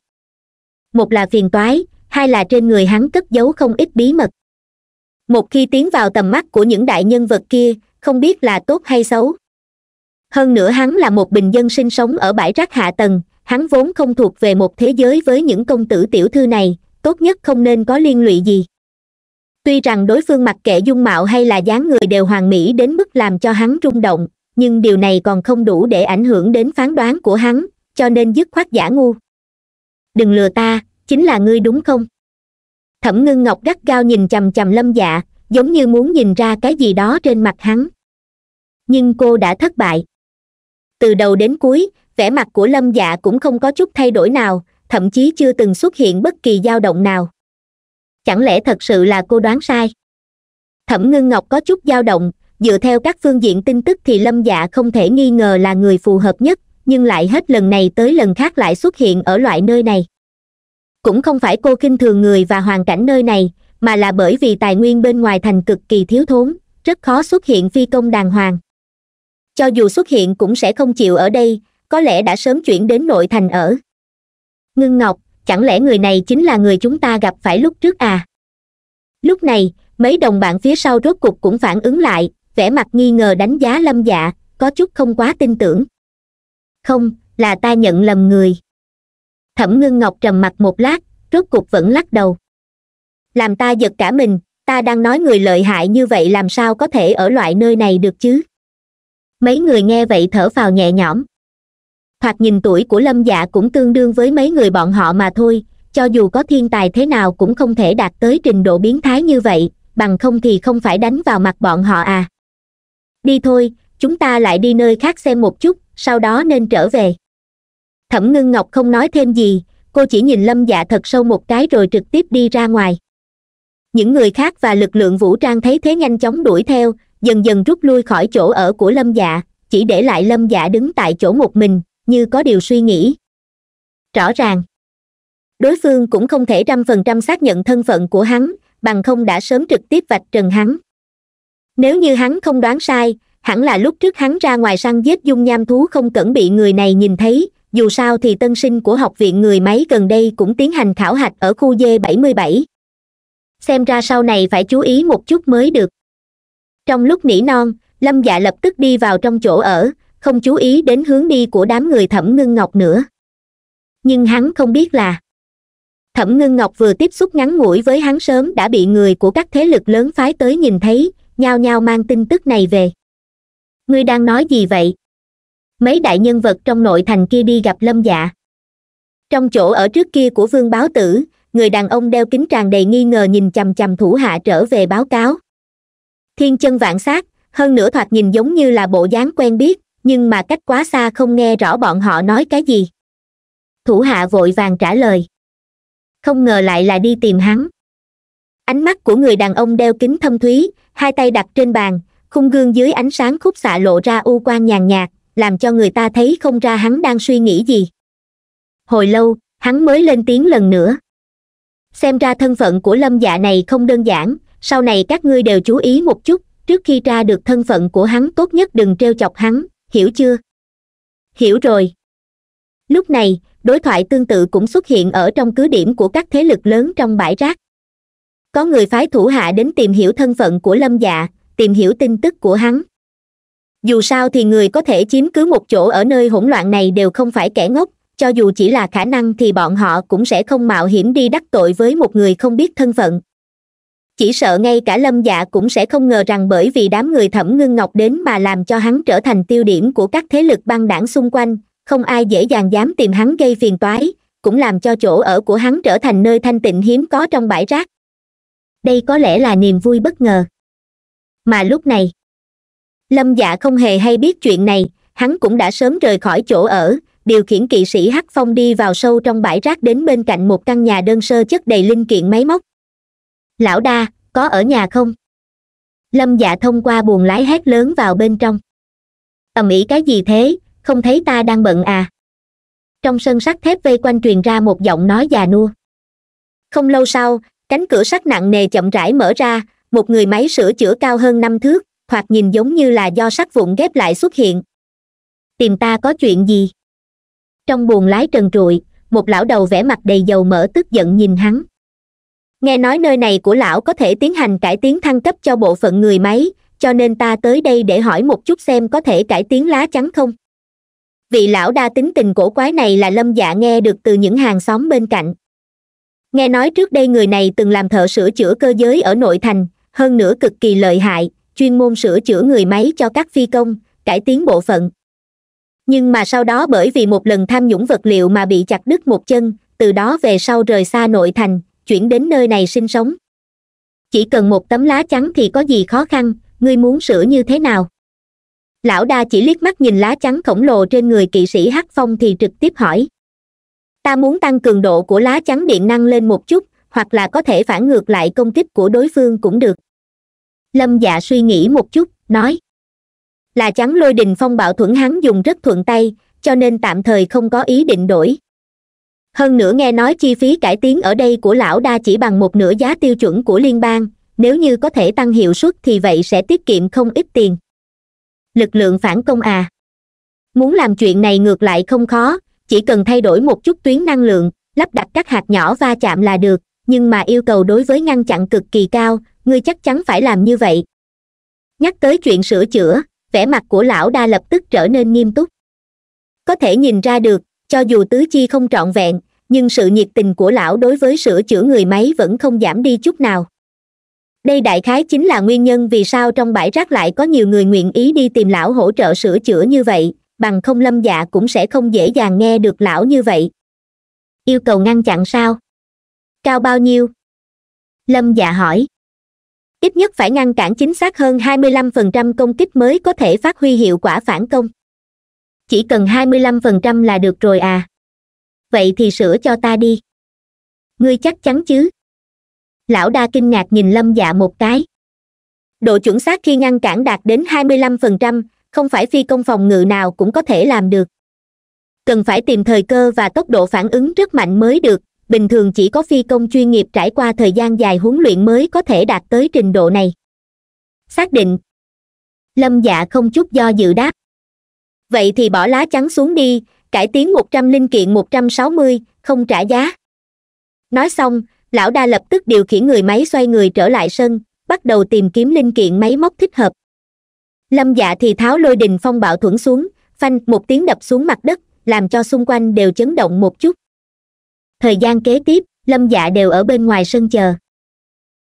một là phiền toái hai là trên người hắn cất giấu không ít bí mật một khi tiến vào tầm mắt của những đại nhân vật kia không biết là tốt hay xấu hơn nữa hắn là một bình dân sinh sống ở bãi rác hạ tầng hắn vốn không thuộc về một thế giới với những công tử tiểu thư này tốt nhất không nên có liên lụy gì tuy rằng đối phương mặc kệ dung mạo hay là dáng người đều hoàn mỹ đến mức làm cho hắn rung động nhưng điều này còn không đủ để ảnh hưởng đến phán đoán của hắn cho nên dứt khoát giả ngu đừng lừa ta chính là ngươi đúng không thẩm ngưng ngọc gắt cao nhìn chằm chằm lâm dạ giống như muốn nhìn ra cái gì đó trên mặt hắn nhưng cô đã thất bại từ đầu đến cuối vẻ mặt của lâm dạ cũng không có chút thay đổi nào thậm chí chưa từng xuất hiện bất kỳ dao động nào chẳng lẽ thật sự là cô đoán sai thẩm ngưng ngọc có chút dao động dựa theo các phương diện tin tức thì lâm dạ không thể nghi ngờ là người phù hợp nhất nhưng lại hết lần này tới lần khác lại xuất hiện ở loại nơi này cũng không phải cô kinh thường người và hoàn cảnh nơi này mà là bởi vì tài nguyên bên ngoài thành cực kỳ thiếu thốn rất khó xuất hiện phi công đàng hoàng cho dù xuất hiện cũng sẽ không chịu ở đây có lẽ đã sớm chuyển đến nội thành ở ngưng ngọc chẳng lẽ người này chính là người chúng ta gặp phải lúc trước à lúc này mấy đồng bạn phía sau rốt cục cũng phản ứng lại vẻ mặt nghi ngờ đánh giá lâm dạ có chút không quá tin tưởng không là ta nhận lầm người thẩm ngưng ngọc trầm mặt một lát rốt cục vẫn lắc đầu làm ta giật cả mình ta đang nói người lợi hại như vậy làm sao có thể ở loại nơi này được chứ mấy người nghe vậy thở phào nhẹ nhõm thoạt nhìn tuổi của lâm dạ cũng tương đương với mấy người bọn họ mà thôi cho dù có thiên tài thế nào cũng không thể đạt tới trình độ biến thái như vậy bằng không thì không phải đánh vào mặt bọn họ à đi thôi chúng ta lại đi nơi khác xem một chút sau đó nên trở về thẩm ngưng ngọc không nói thêm gì cô chỉ nhìn lâm dạ thật sâu một cái rồi trực tiếp đi ra ngoài những người khác và lực lượng vũ trang thấy thế nhanh chóng đuổi theo dần dần rút lui khỏi chỗ ở của lâm dạ chỉ để lại lâm dạ đứng tại chỗ một mình như có điều suy nghĩ rõ ràng đối phương cũng không thể trăm phần trăm xác nhận thân phận của hắn bằng không đã sớm trực tiếp vạch trần hắn nếu như hắn không đoán sai hẳn là lúc trước hắn ra ngoài săn giết dung nham thú không cẩn bị người này nhìn thấy dù sao thì tân sinh của học viện người máy gần đây cũng tiến hành khảo hạch ở khu d 77 xem ra sau này phải chú ý một chút mới được trong lúc nỉ non lâm dạ lập tức đi vào trong chỗ ở không chú ý đến hướng đi của đám người thẩm ngưng ngọc nữa nhưng hắn không biết là thẩm ngưng ngọc vừa tiếp xúc ngắn ngủi với hắn sớm đã bị người của các thế lực lớn phái tới nhìn thấy nhao nhao mang tin tức này về ngươi đang nói gì vậy mấy đại nhân vật trong nội thành kia đi gặp lâm dạ trong chỗ ở trước kia của vương báo tử người đàn ông đeo kính tràn đầy nghi ngờ nhìn chằm chằm thủ hạ trở về báo cáo thiên chân vạn sát hơn nữa thoạt nhìn giống như là bộ dáng quen biết nhưng mà cách quá xa không nghe rõ bọn họ nói cái gì thủ hạ vội vàng trả lời không ngờ lại là đi tìm hắn ánh mắt của người đàn ông đeo kính thâm thúy hai tay đặt trên bàn khung gương dưới ánh sáng khúc xạ lộ ra u quan nhàn nhạt làm cho người ta thấy không ra hắn đang suy nghĩ gì hồi lâu hắn mới lên tiếng lần nữa xem ra thân phận của lâm dạ này không đơn giản sau này các ngươi đều chú ý một chút trước khi ra được thân phận của hắn tốt nhất đừng t chọc hắn hiểu chưa hiểu rồi lúc này đối thoại tương tự cũng xuất hiện ở trong cứ điểm của các thế lực lớn trong bãi rác có người phái thủ hạ đến tìm hiểu thân phận của lâm dạ tìm hiểu tin tức của hắn dù sao thì người có thể chiếm cứ một chỗ ở nơi hỗn loạn này đều không phải kẻ ngốc cho dù chỉ là khả năng thì bọn họ cũng sẽ không mạo hiểm đi đắc tội với một người không biết thân phận chỉ sợ ngay cả lâm dạ cũng sẽ không ngờ rằng bởi vì đám người thẩm ngưng ngọc đến mà làm cho hắn trở thành tiêu điểm của các thế lực băng đảng xung quanh không ai dễ dàng dám tìm hắn gây phiền toái cũng làm cho chỗ ở của hắn trở thành nơi thanh tịnh hiếm có trong bãi rác đây có lẽ là niềm vui bất ngờ mà lúc này lâm dạ không hề hay biết chuyện này hắn cũng đã sớm rời khỏi chỗ ở điều khiển kỵ sĩ hắc phong đi vào sâu trong bãi rác đến bên cạnh một căn nhà đơn sơ chất đầy linh kiện máy móc lão đa có ở nhà không lâm dạ thông qua buồng lái hét lớn vào bên trong ầm ĩ cái gì thế không thấy ta đang bận à trong sân sắt thép vây quanh truyền ra một giọng nói già nua không lâu sau cánh cửa sắt nặng nề chậm rãi mở ra một người máy sửa chữa cao hơn năm thước hoặc nhìn giống như là do sắt vụn ghép lại xuất hiện tìm ta có chuyện gì trong buồng lái trần trụi một lão đầu vẻ mặt đầy dầu mỡ tức giận nhìn hắn nghe nói nơi này của lão có thể tiến hành cải tiến thăng cấp cho bộ phận người máy cho nên ta tới đây để hỏi một chút xem có thể cải tiến lá chắn không vị lão đa tính tình cổ quái này là lâm dạ nghe được từ những hàng xóm bên cạnh nghe nói trước đây người này từng làm thợ sửa chữa cơ giới ở nội thành hơn nữa cực kỳ lợi hại chuyên môn sửa chữa người máy cho các phi công cải tiến bộ phận nhưng mà sau đó bởi vì một lần tham nhũng vật liệu mà bị chặt đứt một chân từ đó về sau rời xa nội thành chuyển đến nơi này sinh sống chỉ cần một tấm lá trắng thì có gì khó khăn ngươi muốn sửa như thế nào lão đa chỉ liếc mắt nhìn lá trắng khổng lồ trên người kỵ sĩ hắc phong thì trực tiếp hỏi ta muốn tăng cường độ của lá trắng điện năng lên một chút hoặc là có thể phản ngược lại công kích của đối phương cũng được lâm dạ suy nghĩ một chút nói là chắn lôi đình phong bạo thuẫn hắn dùng rất thuận tay cho nên tạm thời không có ý định đổi hơn nữa nghe nói chi phí cải tiến ở đây của lão đa chỉ bằng một nửa giá tiêu chuẩn của liên bang nếu như có thể tăng hiệu suất thì vậy sẽ tiết kiệm không ít tiền lực lượng phản công à muốn làm chuyện này ngược lại không khó chỉ cần thay đổi một chút tuyến năng lượng lắp đặt các hạt nhỏ va chạm là được nhưng mà yêu cầu đối với ngăn chặn cực kỳ cao ngươi chắc chắn phải làm như vậy nhắc tới chuyện sửa chữa vẻ mặt của lão đa lập tức trở nên nghiêm túc có thể nhìn ra được cho dù tứ chi không trọn vẹn nhưng sự nhiệt tình của lão đối với sửa chữa người máy vẫn không giảm đi chút nào đây đại khái chính là nguyên nhân vì sao trong bãi rác lại có nhiều người nguyện ý đi tìm lão hỗ trợ sửa chữa như vậy bằng không lâm dạ cũng sẽ không dễ dàng nghe được lão như vậy yêu cầu ngăn chặn sao cao bao nhiêu lâm dạ hỏi ít nhất phải ngăn cản chính xác hơn 25% công kích mới có thể phát huy hiệu quả phản công chỉ cần 25% là được rồi à vậy thì sửa cho ta đi ngươi chắc chắn chứ lão đa kinh ngạc nhìn lâm dạ một cái độ chuẩn xác khi ngăn cản đạt đến 25%, không phải phi công phòng ngự nào cũng có thể làm được cần phải tìm thời cơ và tốc độ phản ứng rất mạnh mới được bình thường chỉ có phi công chuyên nghiệp trải qua thời gian dài huấn luyện mới có thể đạt tới trình độ này xác định lâm dạ không chút do dự đáp vậy thì bỏ lá chắn xuống đi cải tiến một trăm linh kiện một trăm sáu mươi không trả giá nói xong lão đa lập tức điều khiển người máy xoay người trở lại sân bắt đầu tìm kiếm linh kiện máy móc thích hợp lâm dạ thì tháo lôi đình phong bạo thuẫn xuống phanh một tiếng đập xuống mặt đất làm cho xung quanh đều chấn động một chút thời gian kế tiếp lâm dạ đều ở bên ngoài sân chờ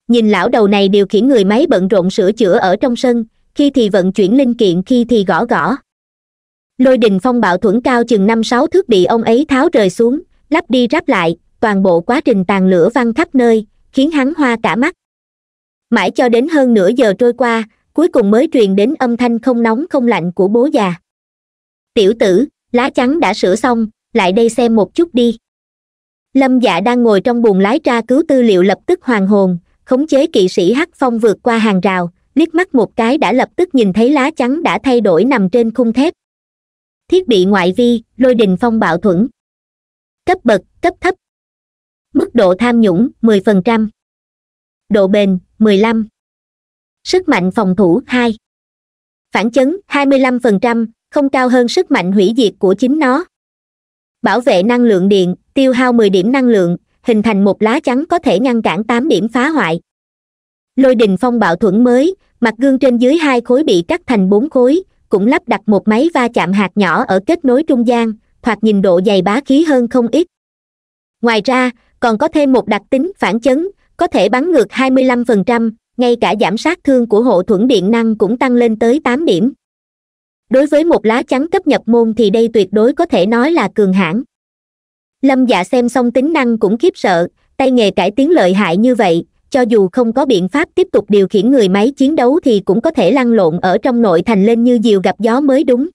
nhìn lão đầu này điều khiển người máy bận rộn sửa chữa ở trong sân khi thì vận chuyển linh kiện khi thì gõ gõ lôi đình phong bạo thuẫn cao chừng năm sáu thước bị ông ấy tháo rời xuống lắp đi ráp lại toàn bộ quá trình tàn lửa văng khắp nơi khiến hắn hoa cả mắt mãi cho đến hơn nửa giờ trôi qua cuối cùng mới truyền đến âm thanh không nóng không lạnh của bố già tiểu tử lá chắn đã sửa xong lại đây xem một chút đi lâm dạ đang ngồi trong buồng lái tra cứu tư liệu lập tức hoàng hồn khống chế kỵ sĩ hắc phong vượt qua hàng rào liếc mắt một cái đã lập tức nhìn thấy lá trắng đã thay đổi nằm trên khung thép thiết bị ngoại vi lôi đình phong bạo thuẫn cấp bậc cấp thấp mức độ tham nhũng 10%, độ bền 15, sức mạnh phòng thủ 2, phản chấn 25%, không cao hơn sức mạnh hủy diệt của chính nó, bảo vệ năng lượng điện tiêu hao mười điểm năng lượng hình thành một lá chắn có thể ngăn cản tám điểm phá hoại lôi đình phong bạo thuẫn mới mặt gương trên dưới hai khối bị cắt thành bốn khối cũng lắp đặt một máy va chạm hạt nhỏ ở kết nối trung gian hoặc nhìn độ dày bá khí hơn không ít ngoài ra còn có thêm một đặc tính phản chấn có thể bắn ngược 25%, ngay cả giảm sát thương của hộ thuẫn điện năng cũng tăng lên tới 8 điểm đối với một lá chắn cấp nhập môn thì đây tuyệt đối có thể nói là cường hãn lâm dạ xem xong tính năng cũng khiếp sợ tay nghề cải tiến lợi hại như vậy cho dù không có biện pháp tiếp tục điều khiển người máy chiến đấu thì cũng có thể lăn lộn ở trong nội thành lên như diều gặp gió mới đúng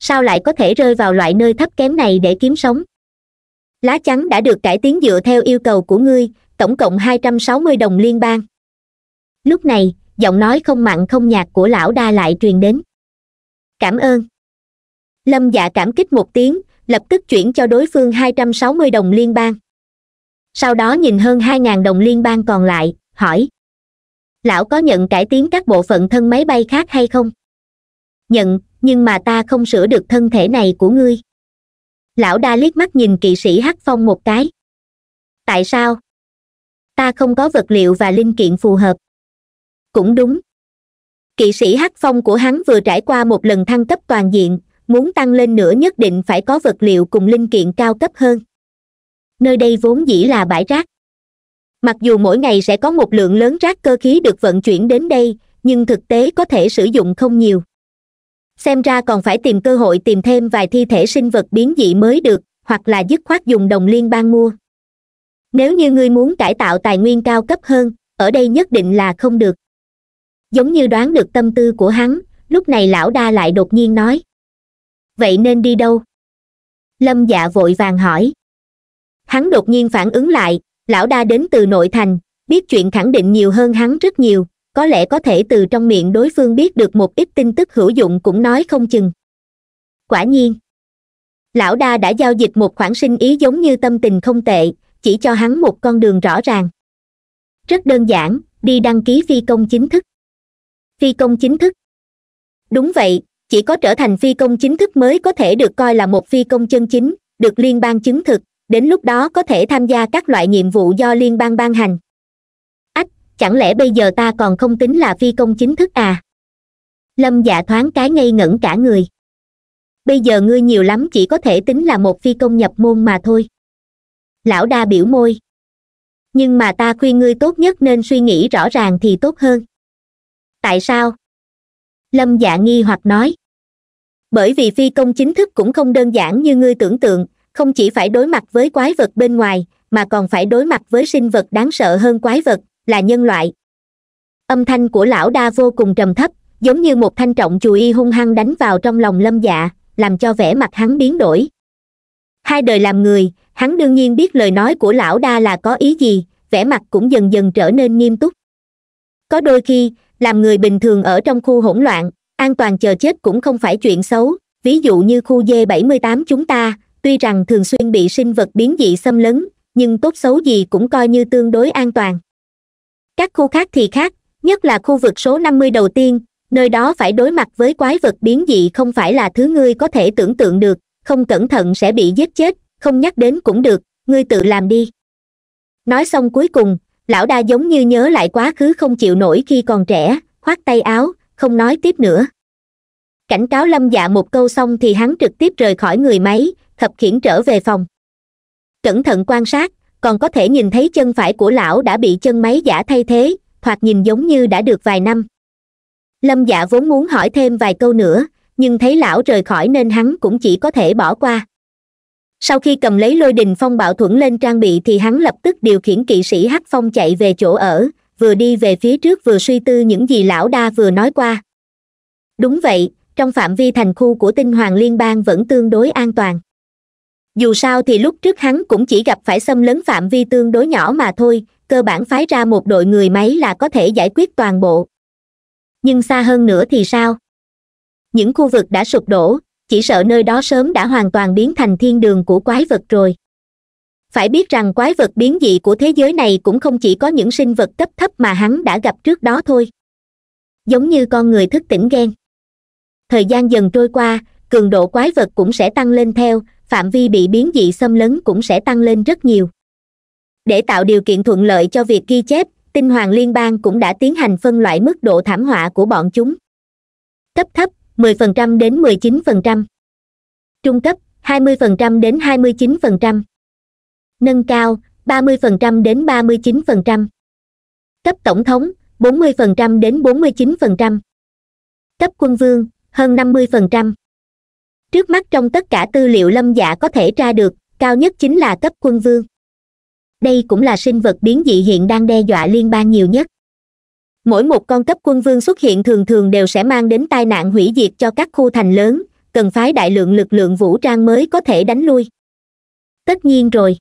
sao lại có thể rơi vào loại nơi thấp kém này để kiếm sống lá chắn đã được cải tiến dựa theo yêu cầu của ngươi tổng cộng hai trăm sáu mươi đồng liên bang lúc này giọng nói không mặn không nhạt của lão đa lại truyền đến cảm ơn lâm dạ cảm kích một tiếng lập tức chuyển cho đối phương 260 đồng liên bang sau đó nhìn hơn 2.000 đồng liên bang còn lại hỏi lão có nhận cải tiến các bộ phận thân máy bay khác hay không nhận nhưng mà ta không sửa được thân thể này của ngươi lão đa liếc mắt nhìn kỵ sĩ hắc phong một cái tại sao ta không có vật liệu và linh kiện phù hợp cũng đúng kỵ sĩ hắc phong của hắn vừa trải qua một lần thăng cấp toàn diện muốn tăng lên nữa nhất định phải có vật liệu cùng linh kiện cao cấp hơn nơi đây vốn dĩ là bãi rác mặc dù mỗi ngày sẽ có một lượng lớn rác cơ khí được vận chuyển đến đây nhưng thực tế có thể sử dụng không nhiều xem ra còn phải tìm cơ hội tìm thêm vài thi thể sinh vật biến dị mới được hoặc là dứt khoát dùng đồng liên bang mua nếu như ngươi muốn cải tạo tài nguyên cao cấp hơn ở đây nhất định là không được giống như đoán được tâm tư của hắn lúc này lão đa lại đột nhiên nói vậy nên đi đâu lâm dạ vội vàng hỏi hắn đột nhiên phản ứng lại lão đa đến từ nội thành biết chuyện khẳng định nhiều hơn hắn rất nhiều có lẽ có thể từ trong miệng đối phương biết được một ít tin tức hữu dụng cũng nói không chừng quả nhiên lão đa đã giao dịch một khoản sinh ý giống như tâm tình không tệ chỉ cho hắn một con đường rõ ràng rất đơn giản đi đăng ký phi công chính thức phi công chính thức đúng vậy chỉ có trở thành phi công chính thức mới có thể được coi là một phi công chân chính được liên bang chứng thực đến lúc đó có thể tham gia các loại nhiệm vụ do liên bang ban hành ách chẳng lẽ bây giờ ta còn không tính là phi công chính thức à lâm dạ thoáng cái ngây ngẩn cả người bây giờ ngươi nhiều lắm chỉ có thể tính là một phi công nhập môn mà thôi lão đa biểu môi nhưng mà ta khuyên ngươi tốt nhất nên suy nghĩ rõ ràng thì tốt hơn tại sao lâm dạ nghi hoặc nói bởi vì phi công chính thức cũng không đơn giản như ngươi tưởng tượng không chỉ phải đối mặt với quái vật bên ngoài mà còn phải đối mặt với sinh vật đáng sợ hơn quái vật là nhân loại âm thanh của lão đa vô cùng trầm thấp giống như một thanh trọng chùi hung hăng đánh vào trong lòng lâm dạ làm cho vẻ mặt hắn biến đổi hai đời làm người hắn đương nhiên biết lời nói của lão đa là có ý gì vẻ mặt cũng dần dần trở nên nghiêm túc có đôi khi làm người bình thường ở trong khu hỗn loạn an toàn chờ chết cũng không phải chuyện xấu ví dụ như khu d 78 chúng ta tuy rằng thường xuyên bị sinh vật biến dị xâm lấn nhưng tốt xấu gì cũng coi như tương đối an toàn các khu khác thì khác nhất là khu vực số 50 đầu tiên nơi đó phải đối mặt với quái vật biến dị không phải là thứ ngươi có thể tưởng tượng được không cẩn thận sẽ bị giết chết không nhắc đến cũng được ngươi tự làm đi nói xong cuối cùng lão đa giống như nhớ lại quá khứ không chịu nổi khi còn trẻ khoát tay áo không nói tiếp nữa cảnh cáo lâm dạ một câu xong thì hắn trực tiếp rời khỏi người máy khập khiển trở về phòng cẩn thận quan sát còn có thể nhìn thấy chân phải của lão đã bị chân máy giả thay thế hoặc nhìn giống như đã được vài năm lâm dạ vốn muốn hỏi thêm vài câu nữa nhưng thấy lão rời khỏi nên hắn cũng chỉ có thể bỏ qua sau khi cầm lấy lôi đình phong bảo thuẫn lên trang bị thì hắn lập tức điều khiển kỵ sĩ hắc phong chạy về chỗ ở vừa đi về phía trước vừa suy tư những gì lão đa vừa nói qua đúng vậy trong phạm vi thành khu của tinh hoàng liên bang vẫn tương đối an toàn dù sao thì lúc trước hắn cũng chỉ gặp phải xâm lấn phạm vi tương đối nhỏ mà thôi cơ bản phái ra một đội người máy là có thể giải quyết toàn bộ nhưng xa hơn nữa thì sao những khu vực đã sụp đổ chỉ sợ nơi đó sớm đã hoàn toàn biến thành thiên đường của quái vật rồi phải biết rằng quái vật biến dị của thế giới này cũng không chỉ có những sinh vật cấp thấp mà hắn đã gặp trước đó thôi giống như con người thức tỉnh ghen thời gian dần trôi qua cường độ quái vật cũng sẽ tăng lên theo phạm vi bị biến dị xâm lấn cũng sẽ tăng lên rất nhiều để tạo điều kiện thuận lợi cho việc ghi chép tinh hoàng liên bang cũng đã tiến hành phân loại mức độ thảm họa của bọn chúng cấp thấp 10% đến 19%. Trung cấp 20% đến 29%. Nâng cao 30% đến 39%. Cấp tổng thống 40% đến 49%. Cấp quân vương hơn 50%. Trước mắt trong tất cả tư liệu lâm dạ có thể tra được, cao nhất chính là cấp quân vương. Đây cũng là sinh vật biến dị hiện đang đe dọa liên bang nhiều nhất mỗi một con cấp quân vương xuất hiện thường thường đều sẽ mang đến tai nạn hủy diệt cho các khu thành lớn cần phái đại lượng lực lượng vũ trang mới có thể đánh lui tất nhiên rồi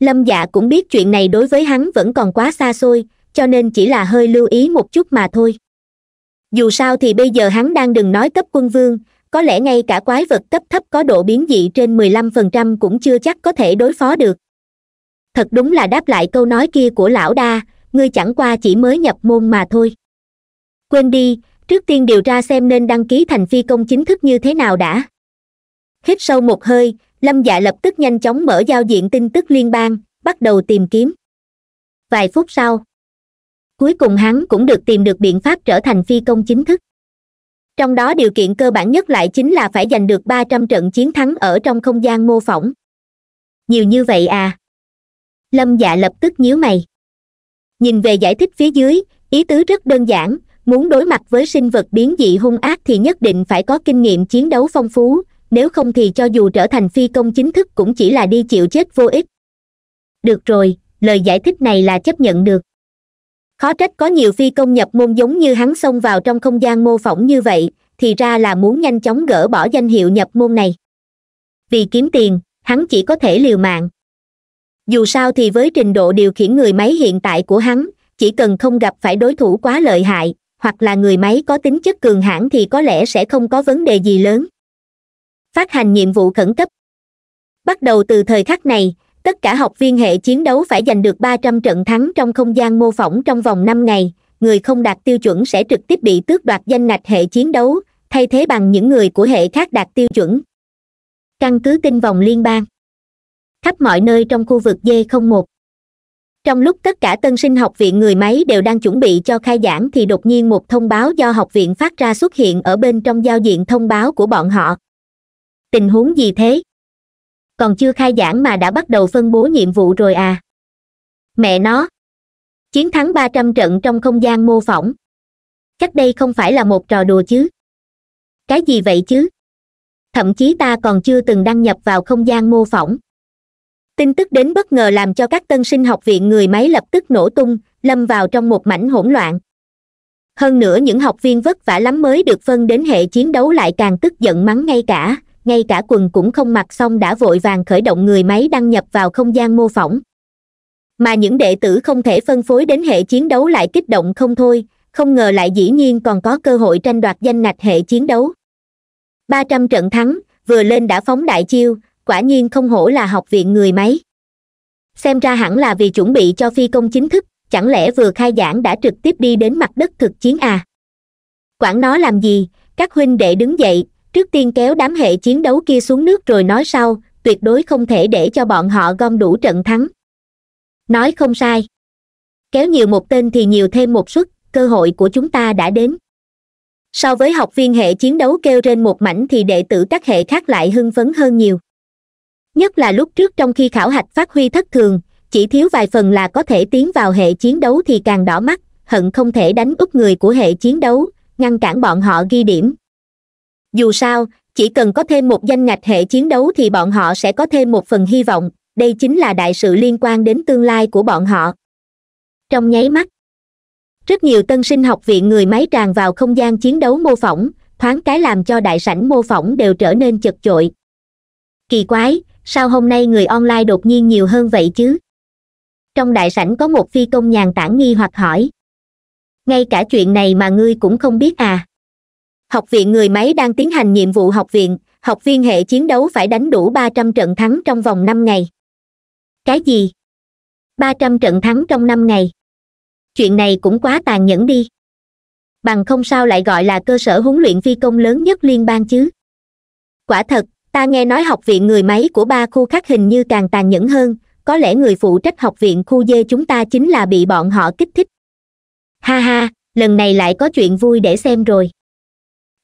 lâm dạ cũng biết chuyện này đối với hắn vẫn còn quá xa xôi cho nên chỉ là hơi lưu ý một chút mà thôi dù sao thì bây giờ hắn đang đừng nói cấp quân vương có lẽ ngay cả quái vật cấp thấp có độ biến dị trên 15% cũng chưa chắc có thể đối phó được thật đúng là đáp lại câu nói kia của lão đa ngươi chẳng qua chỉ mới nhập môn mà thôi quên đi trước tiên điều tra xem nên đăng ký thành phi công chính thức như thế nào đã hít sâu một hơi lâm dạ lập tức nhanh chóng mở giao diện tin tức liên bang bắt đầu tìm kiếm vài phút sau cuối cùng hắn cũng được tìm được biện pháp trở thành phi công chính thức trong đó điều kiện cơ bản nhất lại chính là phải giành được ba trăm trận chiến thắng ở trong không gian mô phỏng nhiều như vậy à lâm dạ lập tức nhíu mày nhìn về giải thích phía dưới ý tứ rất đơn giản muốn đối mặt với sinh vật biến dị hung ác thì nhất định phải có kinh nghiệm chiến đấu phong phú nếu không thì cho dù trở thành phi công chính thức cũng chỉ là đi chịu chết vô ích được rồi lời giải thích này là chấp nhận được khó trách có nhiều phi công nhập môn giống như hắn xông vào trong không gian mô phỏng như vậy thì ra là muốn nhanh chóng gỡ bỏ danh hiệu nhập môn này vì kiếm tiền hắn chỉ có thể liều mạng dù sao thì với trình độ điều khiển người máy hiện tại của hắn chỉ cần không gặp phải đối thủ quá lợi hại hoặc là người máy có tính chất cường hãn thì có lẽ sẽ không có vấn đề gì lớn phát hành nhiệm vụ khẩn cấp bắt đầu từ thời khắc này tất cả học viên hệ chiến đấu phải giành được 300 trận thắng trong không gian mô phỏng trong vòng 5 ngày người không đạt tiêu chuẩn sẽ trực tiếp bị tước đoạt danh ngạch hệ chiến đấu thay thế bằng những người của hệ khác đạt tiêu chuẩn căn cứ kinh vòng liên bang khắp mọi nơi trong khu vực d 01 trong lúc tất cả tân sinh học viện người máy đều đang chuẩn bị cho khai giảng thì đột nhiên một thông báo do học viện phát ra xuất hiện ở bên trong giao diện thông báo của bọn họ tình huống gì thế còn chưa khai giảng mà đã bắt đầu phân bố nhiệm vụ rồi à mẹ nó chiến thắng ba trăm trận trong không gian mô phỏng chắc đây không phải là một trò đùa chứ cái gì vậy chứ thậm chí ta còn chưa từng đăng nhập vào không gian mô phỏng tin tức đến bất ngờ làm cho các tân sinh học viện người máy lập tức nổ tung lâm vào trong một mảnh hỗn loạn hơn nữa những học viên vất vả lắm mới được phân đến hệ chiến đấu lại càng tức giận mắng ngay cả ngay cả quần cũng không mặc xong đã vội vàng khởi động người máy đăng nhập vào không gian mô phỏng mà những đệ tử không thể phân phối đến hệ chiến đấu lại kích động không thôi không ngờ lại dĩ nhiên còn có cơ hội tranh đoạt danh ngạch hệ chiến đấu ba trăm trận thắng vừa lên đã phóng đại chiêu quả nhiên không hổ là học viện người máy xem ra hẳn là vì chuẩn bị cho phi công chính thức chẳng lẽ vừa khai giảng đã trực tiếp đi đến mặt đất thực chiến à quản nó làm gì các huynh đệ đứng dậy trước tiên kéo đám hệ chiến đấu kia xuống nước rồi nói sau tuyệt đối không thể để cho bọn họ gom đủ trận thắng nói không sai kéo nhiều một tên thì nhiều thêm một suất cơ hội của chúng ta đã đến so với học viên hệ chiến đấu kêu trên một mảnh thì đệ tử các hệ khác lại hưng phấn hơn nhiều nhất là lúc trước trong khi khảo hạch phát huy thất thường chỉ thiếu vài phần là có thể tiến vào hệ chiến đấu thì càng đỏ mắt hận không thể đánh úp người của hệ chiến đấu ngăn cản bọn họ ghi điểm dù sao chỉ cần có thêm một danh ngạch hệ chiến đấu thì bọn họ sẽ có thêm một phần hy vọng đây chính là đại sự liên quan đến tương lai của bọn họ trong nháy mắt rất nhiều tân sinh học viện người máy tràn vào không gian chiến đấu mô phỏng thoáng cái làm cho đại sảnh mô phỏng đều trở nên chật chội kỳ quái sao hôm nay người online đột nhiên nhiều hơn vậy chứ trong đại sảnh có một phi công nhàn tản nghi hoặc hỏi ngay cả chuyện này mà ngươi cũng không biết à học viện người máy đang tiến hành nhiệm vụ học viện học viên hệ chiến đấu phải đánh đủ ba trăm trận thắng trong vòng năm ngày cái gì ba trăm trận thắng trong năm ngày chuyện này cũng quá tàn nhẫn đi bằng không sao lại gọi là cơ sở huấn luyện phi công lớn nhất liên bang chứ quả thật ta nghe nói học viện người máy của ba khu khác hình như càng tàn nhẫn hơn có lẽ người phụ trách học viện khu dê chúng ta chính là bị bọn họ kích thích ha ha lần này lại có chuyện vui để xem rồi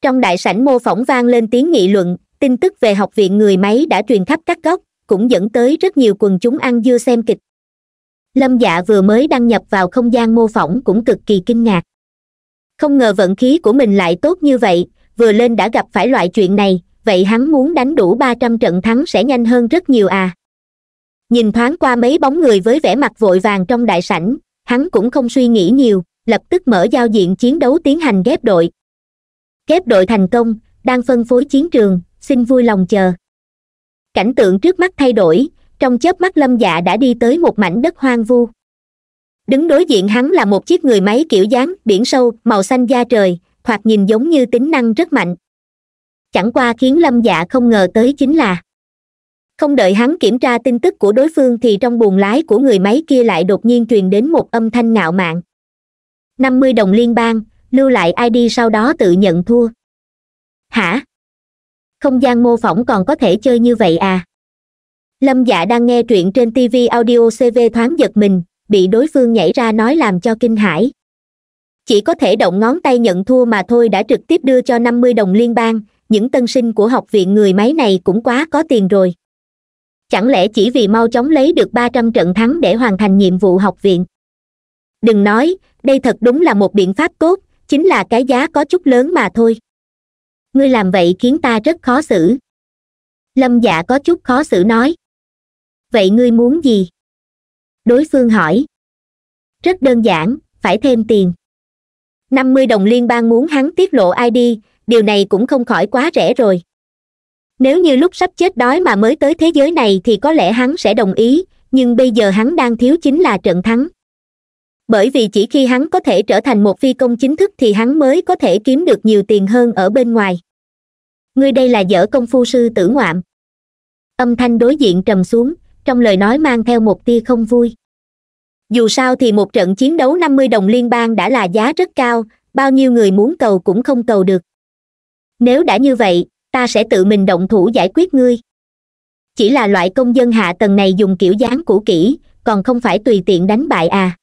trong đại sảnh mô phỏng vang lên tiếng nghị luận tin tức về học viện người máy đã truyền khắp các góc cũng dẫn tới rất nhiều quần chúng ăn dưa xem kịch lâm dạ vừa mới đăng nhập vào không gian mô phỏng cũng cực kỳ kinh ngạc không ngờ vận khí của mình lại tốt như vậy vừa lên đã gặp phải loại chuyện này vậy hắn muốn đánh đủ ba trăm trận thắng sẽ nhanh hơn rất nhiều à nhìn thoáng qua mấy bóng người với vẻ mặt vội vàng trong đại sảnh hắn cũng không suy nghĩ nhiều lập tức mở giao diện chiến đấu tiến hành ghép đội ghép đội thành công đang phân phối chiến trường xin vui lòng chờ cảnh tượng trước mắt thay đổi trong chớp mắt lâm dạ đã đi tới một mảnh đất hoang vu đứng đối diện hắn là một chiếc người máy kiểu dáng biển sâu màu xanh da trời thoạt nhìn giống như tính năng rất mạnh chẳng qua khiến lâm dạ không ngờ tới chính là không đợi hắn kiểm tra tin tức của đối phương thì trong buồng lái của người máy kia lại đột nhiên truyền đến một âm thanh ngạo mạn năm mươi đồng liên bang lưu lại id sau đó tự nhận thua hả không gian mô phỏng còn có thể chơi như vậy à lâm dạ đang nghe truyện trên tv audio cv thoáng giật mình bị đối phương nhảy ra nói làm cho kinh hãi chỉ có thể động ngón tay nhận thua mà thôi đã trực tiếp đưa cho năm mươi đồng liên bang những tân sinh của học viện người máy này cũng quá có tiền rồi chẳng lẽ chỉ vì mau chóng lấy được ba trăm trận thắng để hoàn thành nhiệm vụ học viện đừng nói đây thật đúng là một biện pháp tốt chính là cái giá có chút lớn mà thôi ngươi làm vậy khiến ta rất khó xử lâm dạ có chút khó xử nói vậy ngươi muốn gì đối phương hỏi rất đơn giản phải thêm tiền năm mươi đồng liên bang muốn hắn tiết lộ id điều này cũng không khỏi quá rẻ rồi nếu như lúc sắp chết đói mà mới tới thế giới này thì có lẽ hắn sẽ đồng ý nhưng bây giờ hắn đang thiếu chính là trận thắng bởi vì chỉ khi hắn có thể trở thành một phi công chính thức thì hắn mới có thể kiếm được nhiều tiền hơn ở bên ngoài ngươi đây là dở công phu sư tử ngoạm âm thanh đối diện trầm xuống trong lời nói mang theo một tia không vui dù sao thì một trận chiến đấu năm mươi đồng liên bang đã là giá rất cao bao nhiêu người muốn cầu cũng không cầu được nếu đã như vậy ta sẽ tự mình động thủ giải quyết ngươi chỉ là loại công dân hạ tầng này dùng kiểu dáng cũ kỹ còn không phải tùy tiện đánh bại à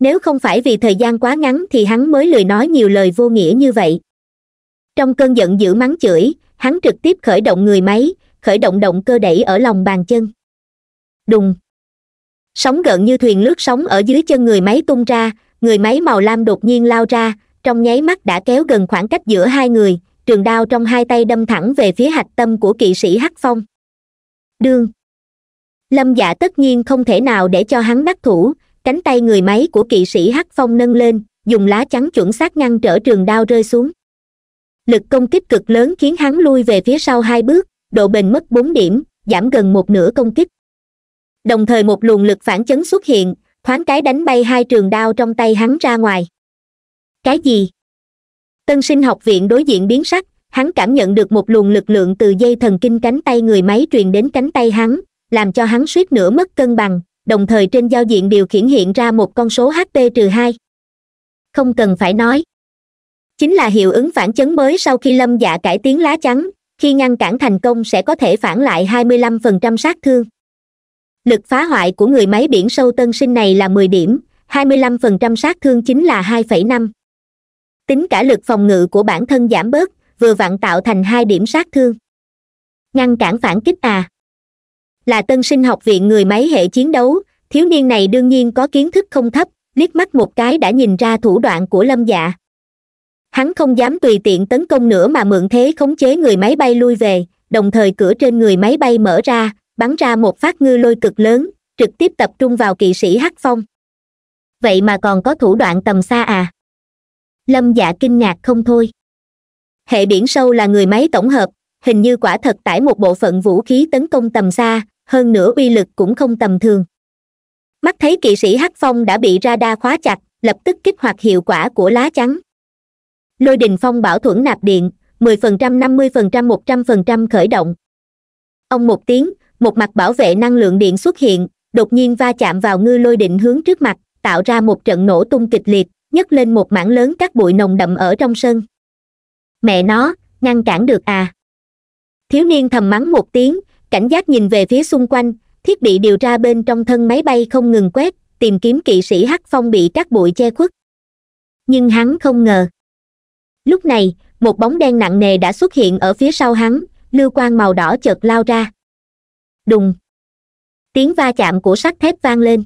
nếu không phải vì thời gian quá ngắn thì hắn mới lười nói nhiều lời vô nghĩa như vậy trong cơn giận dữ mắng chửi hắn trực tiếp khởi động người máy khởi động động cơ đẩy ở lòng bàn chân đùng sóng gần như thuyền lướt sóng ở dưới chân người máy tung ra người máy màu lam đột nhiên lao ra trong nháy mắt đã kéo gần khoảng cách giữa hai người trường đao trong hai tay đâm thẳng về phía hạch tâm của kỵ sĩ hắc phong đương lâm dạ tất nhiên không thể nào để cho hắn đắc thủ cánh tay người máy của kỵ sĩ hắc phong nâng lên dùng lá chắn chuẩn xác ngăn trở trường đao rơi xuống lực công kích cực lớn khiến hắn lui về phía sau hai bước độ bền mất bốn điểm giảm gần một nửa công kích đồng thời một luồng lực phản chấn xuất hiện thoáng cái đánh bay hai trường đao trong tay hắn ra ngoài cái gì tân sinh học viện đối diện biến sắc hắn cảm nhận được một luồng lực lượng từ dây thần kinh cánh tay người máy truyền đến cánh tay hắn làm cho hắn suýt nữa mất cân bằng đồng thời trên giao diện điều khiển hiện ra một con số hp trừ hai không cần phải nói chính là hiệu ứng phản chấn mới sau khi lâm dạ cải tiến lá trắng khi ngăn cản thành công sẽ có thể phản lại 25% sát thương lực phá hoại của người máy biển sâu tân sinh này là 10 điểm 25% sát thương chính là 2,5 tính cả lực phòng ngự của bản thân giảm bớt vừa vặn tạo thành hai điểm sát thương ngăn cản phản kích à là tân sinh học viện người máy hệ chiến đấu thiếu niên này đương nhiên có kiến thức không thấp liếc mắt một cái đã nhìn ra thủ đoạn của lâm dạ hắn không dám tùy tiện tấn công nữa mà mượn thế khống chế người máy bay lui về đồng thời cửa trên người máy bay mở ra bắn ra một phát ngư lôi cực lớn trực tiếp tập trung vào kỵ sĩ hắc phong vậy mà còn có thủ đoạn tầm xa à lâm dạ kinh ngạc không thôi hệ biển sâu là người máy tổng hợp hình như quả thật tải một bộ phận vũ khí tấn công tầm xa hơn nữa uy lực cũng không tầm thường mắt thấy kỵ sĩ hắc phong đã bị radar khóa chặt lập tức kích hoạt hiệu quả của lá chắn lôi đình phong bảo thuẫn nạp điện 10%, 50%, 100% khởi động ông một tiếng một mặt bảo vệ năng lượng điện xuất hiện đột nhiên va chạm vào ngư lôi định hướng trước mặt tạo ra một trận nổ tung kịch liệt nhấc lên một mảng lớn các bụi nồng đậm ở trong sân mẹ nó ngăn cản được à thiếu niên thầm mắng một tiếng cảnh giác nhìn về phía xung quanh thiết bị điều tra bên trong thân máy bay không ngừng quét tìm kiếm kỵ sĩ hắc phong bị các bụi che khuất nhưng hắn không ngờ lúc này một bóng đen nặng nề đã xuất hiện ở phía sau hắn lưu quang màu đỏ chợt lao ra đùng tiếng va chạm của sắt thép vang lên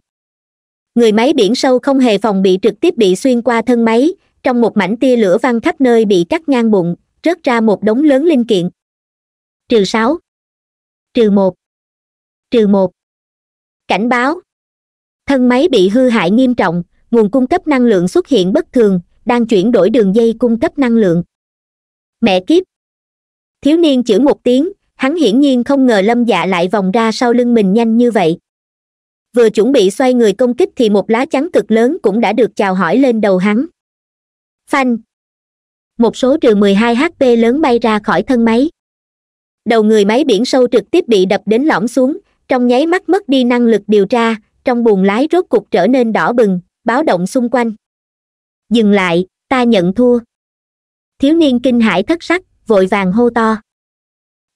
người máy biển sâu không hề phòng bị trực tiếp bị xuyên qua thân máy trong một mảnh tia lửa văng khắp nơi bị cắt ngang bụng rớt ra một đống lớn linh kiện trừ sáu trừ một trừ một cảnh báo thân máy bị hư hại nghiêm trọng nguồn cung cấp năng lượng xuất hiện bất thường đang chuyển đổi đường dây cung cấp năng lượng mẹ kiếp thiếu niên chữ một tiếng hắn hiển nhiên không ngờ lâm dạ lại vòng ra sau lưng mình nhanh như vậy vừa chuẩn bị xoay người công kích thì một lá chắn cực lớn cũng đã được chào hỏi lên đầu hắn phanh một số trừ mười hai hp lớn bay ra khỏi thân máy đầu người máy biển sâu trực tiếp bị đập đến lõm xuống trong nháy mắt mất đi năng lực điều tra trong buồng lái rốt cục trở nên đỏ bừng báo động xung quanh dừng lại ta nhận thua thiếu niên kinh hãi thất sắc vội vàng hô to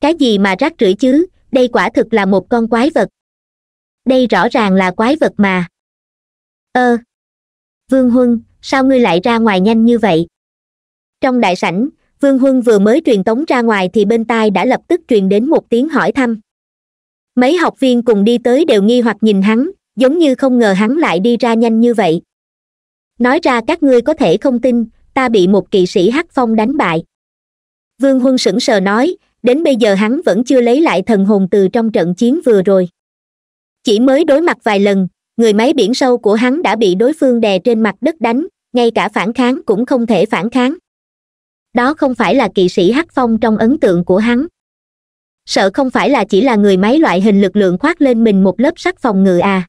cái gì mà rác rưởi chứ đây quả thực là một con quái vật đây rõ ràng là quái vật mà ơ vương huân sao ngươi lại ra ngoài nhanh như vậy trong đại sảnh vương huân vừa mới truyền tống ra ngoài thì bên tai đã lập tức truyền đến một tiếng hỏi thăm mấy học viên cùng đi tới đều nghi hoặc nhìn hắn giống như không ngờ hắn lại đi ra nhanh như vậy nói ra các ngươi có thể không tin ta bị một kỵ sĩ hắc phong đánh bại vương huân sững sờ nói đến bây giờ hắn vẫn chưa lấy lại thần hồn từ trong trận chiến vừa rồi chỉ mới đối mặt vài lần người máy biển sâu của hắn đã bị đối phương đè trên mặt đất đánh ngay cả phản kháng cũng không thể phản kháng đó không phải là kỵ sĩ hắc phong trong ấn tượng của hắn sợ không phải là chỉ là người máy loại hình lực lượng khoác lên mình một lớp sắt phòng ngự à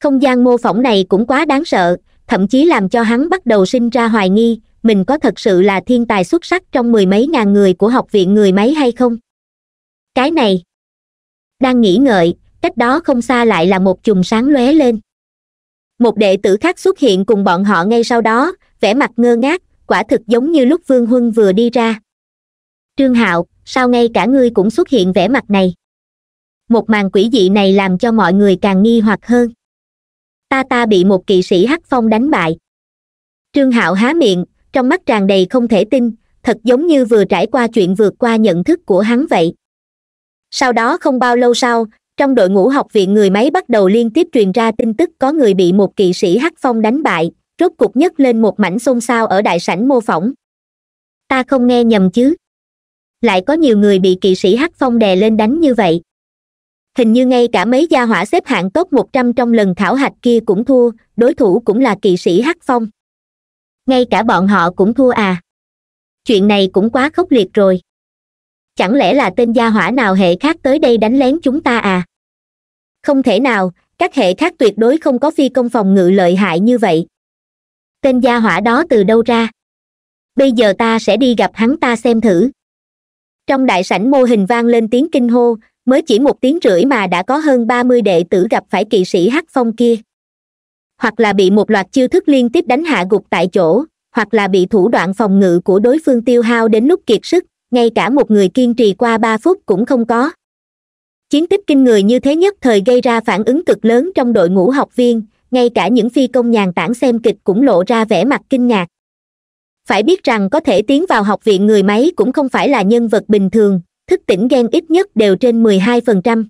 không gian mô phỏng này cũng quá đáng sợ thậm chí làm cho hắn bắt đầu sinh ra hoài nghi mình có thật sự là thiên tài xuất sắc trong mười mấy ngàn người của học viện người máy hay không cái này đang nghĩ ngợi cách đó không xa lại là một chùm sáng lóe lên một đệ tử khác xuất hiện cùng bọn họ ngay sau đó vẻ mặt ngơ ngác quả thực giống như lúc vương huân vừa đi ra trương hạo sao ngay cả ngươi cũng xuất hiện vẻ mặt này một màn quỷ dị này làm cho mọi người càng nghi hoặc hơn ta ta bị một kỵ sĩ hắc phong đánh bại trương hạo há miệng trong mắt tràn đầy không thể tin thật giống như vừa trải qua chuyện vượt qua nhận thức của hắn vậy sau đó không bao lâu sau trong đội ngũ học viện người máy bắt đầu liên tiếp truyền ra tin tức có người bị một kỵ sĩ hắc phong đánh bại rốt cục nhất lên một mảnh xôn xao ở đại sảnh mô phỏng ta không nghe nhầm chứ lại có nhiều người bị kỵ sĩ hắc phong đè lên đánh như vậy hình như ngay cả mấy gia hỏa xếp hạng top một trăm trong lần thảo hạch kia cũng thua đối thủ cũng là kỵ sĩ hắc phong ngay cả bọn họ cũng thua à chuyện này cũng quá khốc liệt rồi chẳng lẽ là tên gia hỏa nào hệ khác tới đây đánh lén chúng ta à không thể nào các hệ khác tuyệt đối không có phi công phòng ngự lợi hại như vậy tên gia hỏa đó từ đâu ra bây giờ ta sẽ đi gặp hắn ta xem thử trong đại sảnh mô hình vang lên tiếng kinh hô mới chỉ một tiếng rưỡi mà đã có hơn ba mươi đệ tử gặp phải kỵ sĩ hắc phong kia hoặc là bị một loạt chiêu thức liên tiếp đánh hạ gục tại chỗ hoặc là bị thủ đoạn phòng ngự của đối phương tiêu hao đến lúc kiệt sức ngay cả một người kiên trì qua ba phút cũng không có chiến tích kinh người như thế nhất thời gây ra phản ứng cực lớn trong đội ngũ học viên ngay cả những phi công nhàn tản xem kịch cũng lộ ra vẻ mặt kinh ngạc phải biết rằng có thể tiến vào học viện người máy cũng không phải là nhân vật bình thường thức tỉnh ghen ít nhất đều trên mười hai phần trăm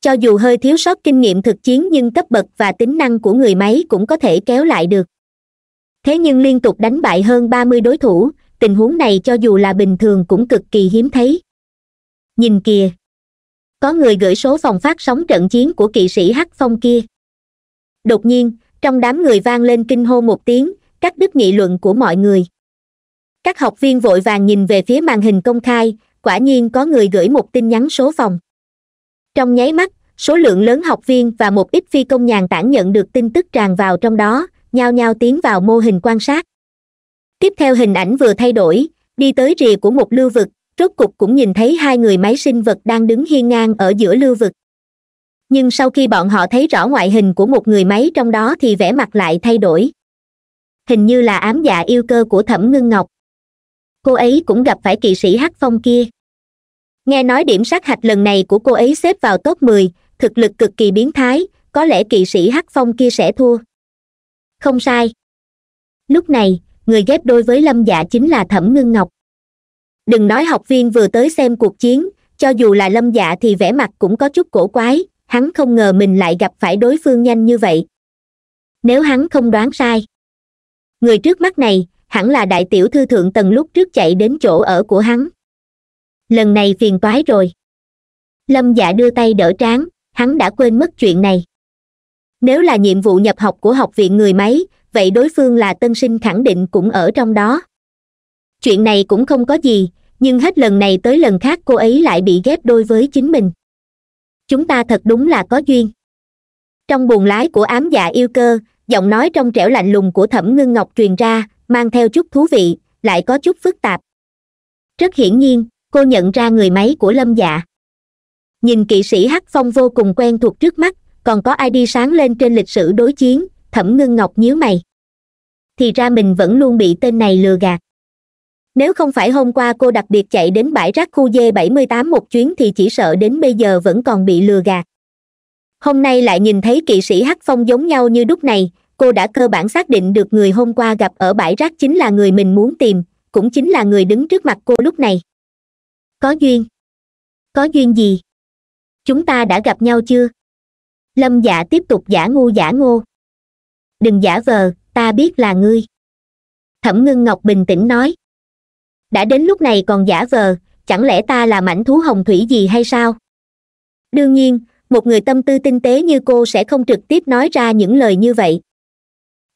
cho dù hơi thiếu sót kinh nghiệm thực chiến nhưng cấp bậc và tính năng của người máy cũng có thể kéo lại được thế nhưng liên tục đánh bại hơn ba mươi đối thủ tình huống này cho dù là bình thường cũng cực kỳ hiếm thấy nhìn kìa có người gửi số phòng phát sóng trận chiến của kỵ sĩ hắc phong kia đột nhiên trong đám người vang lên kinh hô một tiếng Các đức nghị luận của mọi người các học viên vội vàng nhìn về phía màn hình công khai quả nhiên có người gửi một tin nhắn số phòng trong nháy mắt số lượng lớn học viên và một ít phi công nhàn tản nhận được tin tức tràn vào trong đó nhao nhao tiến vào mô hình quan sát tiếp theo hình ảnh vừa thay đổi đi tới rìa của một lưu vực rốt cục cũng nhìn thấy hai người máy sinh vật đang đứng hiên ngang ở giữa lưu vực nhưng sau khi bọn họ thấy rõ ngoại hình của một người máy trong đó thì vẻ mặt lại thay đổi hình như là ám dạ yêu cơ của thẩm ngưng ngọc cô ấy cũng gặp phải kỵ sĩ hắc phong kia nghe nói điểm sát hạch lần này của cô ấy xếp vào top mười thực lực cực kỳ biến thái có lẽ kỵ sĩ hắc phong kia sẽ thua không sai lúc này người ghép đôi với lâm dạ chính là thẩm ngưng ngọc đừng nói học viên vừa tới xem cuộc chiến cho dù là lâm dạ thì vẻ mặt cũng có chút cổ quái hắn không ngờ mình lại gặp phải đối phương nhanh như vậy nếu hắn không đoán sai người trước mắt này hẳn là đại tiểu thư thượng tần lúc trước chạy đến chỗ ở của hắn lần này phiền toái rồi lâm dạ đưa tay đỡ trán hắn đã quên mất chuyện này nếu là nhiệm vụ nhập học của học viện người máy vậy đối phương là tân sinh khẳng định cũng ở trong đó chuyện này cũng không có gì nhưng hết lần này tới lần khác cô ấy lại bị ghép đôi với chính mình chúng ta thật đúng là có duyên trong buồng lái của ám dạ yêu cơ giọng nói trong trẻo lạnh lùng của thẩm ngưng ngọc truyền ra mang theo chút thú vị lại có chút phức tạp rất hiển nhiên cô nhận ra người máy của lâm dạ nhìn kỵ sĩ hắc phong vô cùng quen thuộc trước mắt còn có id sáng lên trên lịch sử đối chiến thẩm ngưng ngọc nhíu mày thì ra mình vẫn luôn bị tên này lừa gạt nếu không phải hôm qua cô đặc biệt chạy đến bãi rác khu d bảy mươi tám một chuyến thì chỉ sợ đến bây giờ vẫn còn bị lừa gạt hôm nay lại nhìn thấy kỵ sĩ hắc phong giống nhau như đúc này cô đã cơ bản xác định được người hôm qua gặp ở bãi rác chính là người mình muốn tìm cũng chính là người đứng trước mặt cô lúc này có duyên có duyên gì chúng ta đã gặp nhau chưa lâm dạ tiếp tục giả ngu giả ngô đừng giả vờ ta biết là ngươi thẩm ngưng ngọc bình tĩnh nói đã đến lúc này còn giả vờ chẳng lẽ ta là mảnh thú hồng thủy gì hay sao đương nhiên một người tâm tư tinh tế như cô sẽ không trực tiếp nói ra những lời như vậy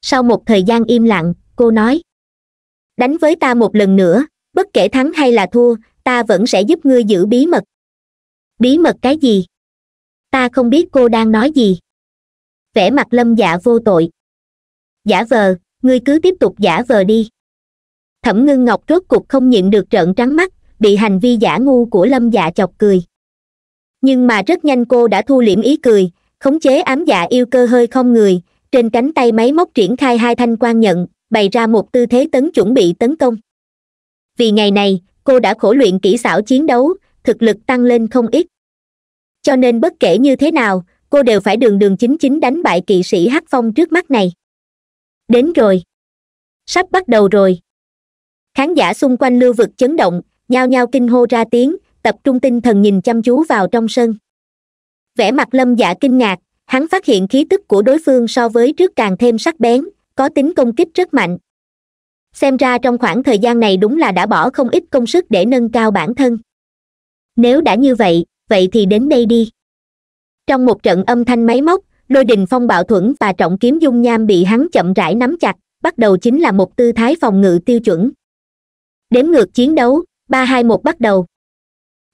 sau một thời gian im lặng cô nói đánh với ta một lần nữa bất kể thắng hay là thua ta vẫn sẽ giúp ngươi giữ bí mật bí mật cái gì ta không biết cô đang nói gì vẻ mặt lâm dạ vô tội giả vờ ngươi cứ tiếp tục giả vờ đi thẩm ngưng ngọc rốt cục không nhịn được trợn trắng mắt bị hành vi giả ngu của lâm dạ chọc cười nhưng mà rất nhanh cô đã thu liễm ý cười khống chế ám dạ yêu cơ hơi không người trên cánh tay máy móc triển khai hai thanh quan nhận bày ra một tư thế tấn chuẩn bị tấn công vì ngày này cô đã khổ luyện kỹ xảo chiến đấu thực lực tăng lên không ít cho nên bất kể như thế nào cô đều phải đường đường chính chính đánh bại kỵ sĩ hắc phong trước mắt này đến rồi sắp bắt đầu rồi khán giả xung quanh lưu vực chấn động nhao nhao kinh hô ra tiếng tập trung tinh thần nhìn chăm chú vào trong sân vẻ mặt lâm dạ kinh ngạc hắn phát hiện khí tức của đối phương so với trước càng thêm sắc bén có tính công kích rất mạnh xem ra trong khoảng thời gian này đúng là đã bỏ không ít công sức để nâng cao bản thân nếu đã như vậy vậy thì đến đây đi trong một trận âm thanh máy móc lôi đình phong bạo thuẫn và trọng kiếm dung nham bị hắn chậm rãi nắm chặt bắt đầu chính là một tư thái phòng ngự tiêu chuẩn đếm ngược chiến đấu ba hai một bắt đầu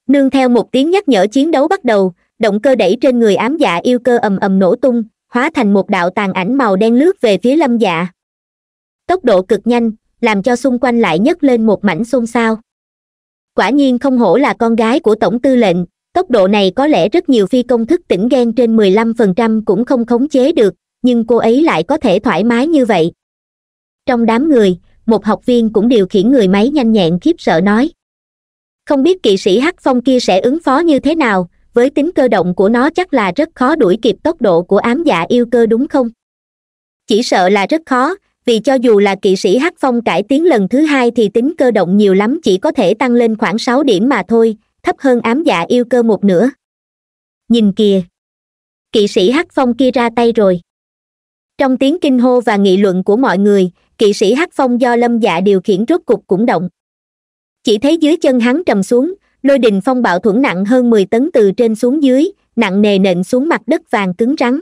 nương theo một tiếng nhắc nhở chiến đấu bắt đầu động cơ đẩy trên người ám dạ yêu cơ ầm ầm nổ tung hóa thành một đạo tàn ảnh màu đen lướt về phía lâm dạ tốc độ cực nhanh làm cho xung quanh lại nhấc lên một mảnh xôn xao quả nhiên không hổ là con gái của tổng tư lệnh tốc độ này có lẽ rất nhiều phi công thức tỉnh ghen trên 15% cũng không khống chế được nhưng cô ấy lại có thể thoải mái như vậy trong đám người một học viên cũng điều khiển người máy nhanh nhẹn khiếp sợ nói không biết kỵ sĩ hắc phong kia sẽ ứng phó như thế nào với tính cơ động của nó chắc là rất khó đuổi kịp tốc độ của ám dạ yêu cơ đúng không chỉ sợ là rất khó vì cho dù là kỵ sĩ hắc phong cải tiến lần thứ hai thì tính cơ động nhiều lắm chỉ có thể tăng lên khoảng sáu điểm mà thôi thấp hơn ám dạ yêu cơ một nửa nhìn kìa kỵ sĩ hắc phong kia ra tay rồi trong tiếng kinh hô và nghị luận của mọi người kỵ sĩ hắc phong do lâm dạ điều khiển rốt cục cũng động chỉ thấy dưới chân hắn trầm xuống lôi đình phong bạo thuẫn nặng hơn mười tấn từ trên xuống dưới nặng nề nện xuống mặt đất vàng cứng rắn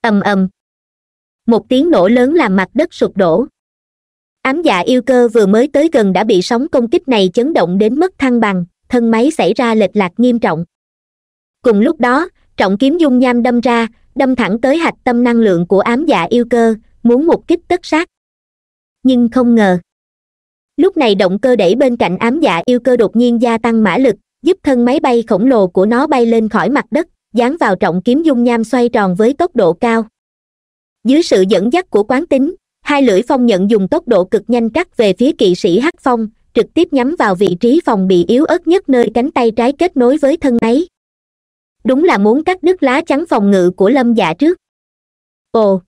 ầm ầm một tiếng nổ lớn làm mặt đất sụp đổ ám dạ yêu cơ vừa mới tới gần đã bị sóng công kích này chấn động đến mất thăng bằng thân máy xảy ra lệch lạc nghiêm trọng cùng lúc đó trọng kiếm dung nham đâm ra đâm thẳng tới hạch tâm năng lượng của ám dạ yêu cơ muốn một kích tất sát nhưng không ngờ lúc này động cơ đẩy bên cạnh ám dạ yêu cơ đột nhiên gia tăng mã lực giúp thân máy bay khổng lồ của nó bay lên khỏi mặt đất dán vào trọng kiếm dung nham xoay tròn với tốc độ cao dưới sự dẫn dắt của quán tính hai lưỡi phong nhận dùng tốc độ cực nhanh cắt về phía kỵ sĩ hắc phong trực tiếp nhắm vào vị trí phòng bị yếu ớt nhất nơi cánh tay trái kết nối với thân máy đúng là muốn cắt đứt lá chắn phòng ngự của lâm dạ trước ồ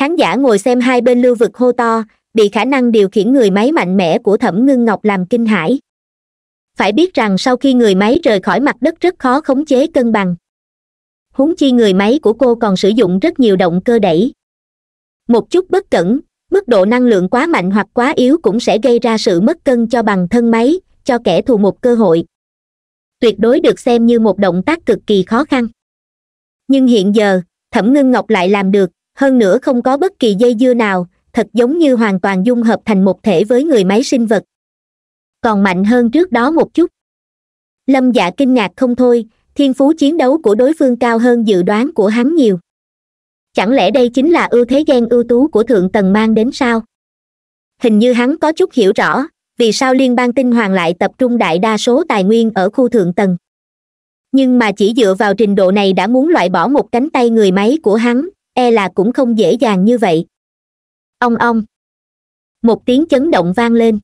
khán giả ngồi xem hai bên lưu vực hô to bị khả năng điều khiển người máy mạnh mẽ của thẩm ngưng ngọc làm kinh hãi phải biết rằng sau khi người máy rời khỏi mặt đất rất khó khống chế cân bằng huống chi người máy của cô còn sử dụng rất nhiều động cơ đẩy một chút bất cẩn mức độ năng lượng quá mạnh hoặc quá yếu cũng sẽ gây ra sự mất cân cho bằng thân máy cho kẻ thù một cơ hội tuyệt đối được xem như một động tác cực kỳ khó khăn nhưng hiện giờ thẩm ngưng ngọc lại làm được hơn nữa không có bất kỳ dây dưa nào thật giống như hoàn toàn dung hợp thành một thể với người máy sinh vật còn mạnh hơn trước đó một chút lâm dạ kinh ngạc không thôi thiên phú chiến đấu của đối phương cao hơn dự đoán của hắn nhiều chẳng lẽ đây chính là ưu thế ghen ưu tú của thượng tầng mang đến sao hình như hắn có chút hiểu rõ vì sao liên bang tinh hoàng lại tập trung đại đa số tài nguyên ở khu thượng tầng nhưng mà chỉ dựa vào trình độ này đã muốn loại bỏ một cánh tay người máy của hắn e là cũng không dễ dàng như vậy ông ông một tiếng chấn động vang lên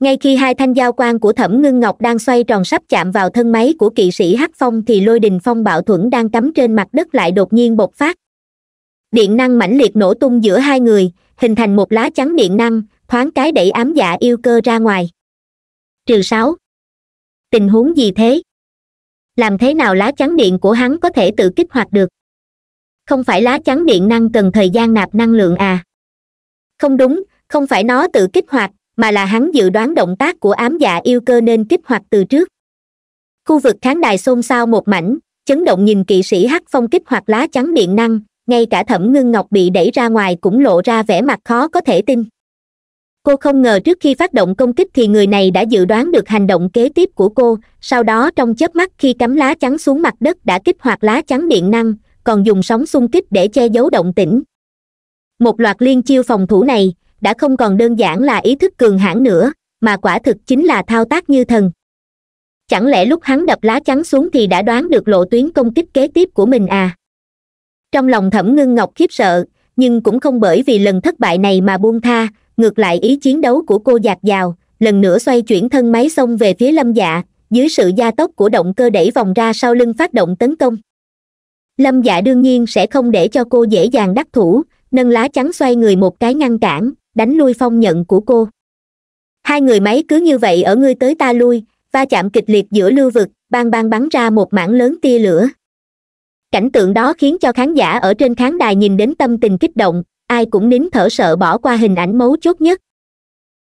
ngay khi hai thanh giao quan của thẩm ngưng ngọc đang xoay tròn sắp chạm vào thân máy của kỵ sĩ hắc phong thì lôi đình phong bạo thuẫn đang cắm trên mặt đất lại đột nhiên bộc phát điện năng mãnh liệt nổ tung giữa hai người hình thành một lá chắn điện năng thoáng cái đẩy ám dạ yêu cơ ra ngoài trừ sáu tình huống gì thế làm thế nào lá chắn điện của hắn có thể tự kích hoạt được không phải lá chắn điện năng cần thời gian nạp năng lượng à không đúng không phải nó tự kích hoạt mà là hắn dự đoán động tác của ám dạ yêu cơ nên kích hoạt từ trước khu vực khán đài xôn xao một mảnh chấn động nhìn kỵ sĩ hắc phong kích hoạt lá chắn điện năng ngay cả thẩm ngưng ngọc bị đẩy ra ngoài cũng lộ ra vẻ mặt khó có thể tin cô không ngờ trước khi phát động công kích thì người này đã dự đoán được hành động kế tiếp của cô sau đó trong chớp mắt khi cắm lá chắn xuống mặt đất đã kích hoạt lá chắn điện năng còn dùng sóng xung kích để che giấu động tĩnh một loạt liên chiêu phòng thủ này đã không còn đơn giản là ý thức cường hãn nữa mà quả thực chính là thao tác như thần chẳng lẽ lúc hắn đập lá chắn xuống thì đã đoán được lộ tuyến công kích kế tiếp của mình à trong lòng thẩm ngưng ngọc khiếp sợ nhưng cũng không bởi vì lần thất bại này mà buông tha ngược lại ý chiến đấu của cô dạt dào lần nữa xoay chuyển thân máy xông về phía lâm dạ dưới sự gia tốc của động cơ đẩy vòng ra sau lưng phát động tấn công lâm dạ đương nhiên sẽ không để cho cô dễ dàng đắc thủ nâng lá chắn xoay người một cái ngăn cản đánh lui phong nhận của cô hai người máy cứ như vậy ở ngươi tới ta lui va chạm kịch liệt giữa lưu vực bang bang bắn ra một mảng lớn tia lửa cảnh tượng đó khiến cho khán giả ở trên khán đài nhìn đến tâm tình kích động ai cũng nín thở sợ bỏ qua hình ảnh mấu chốt nhất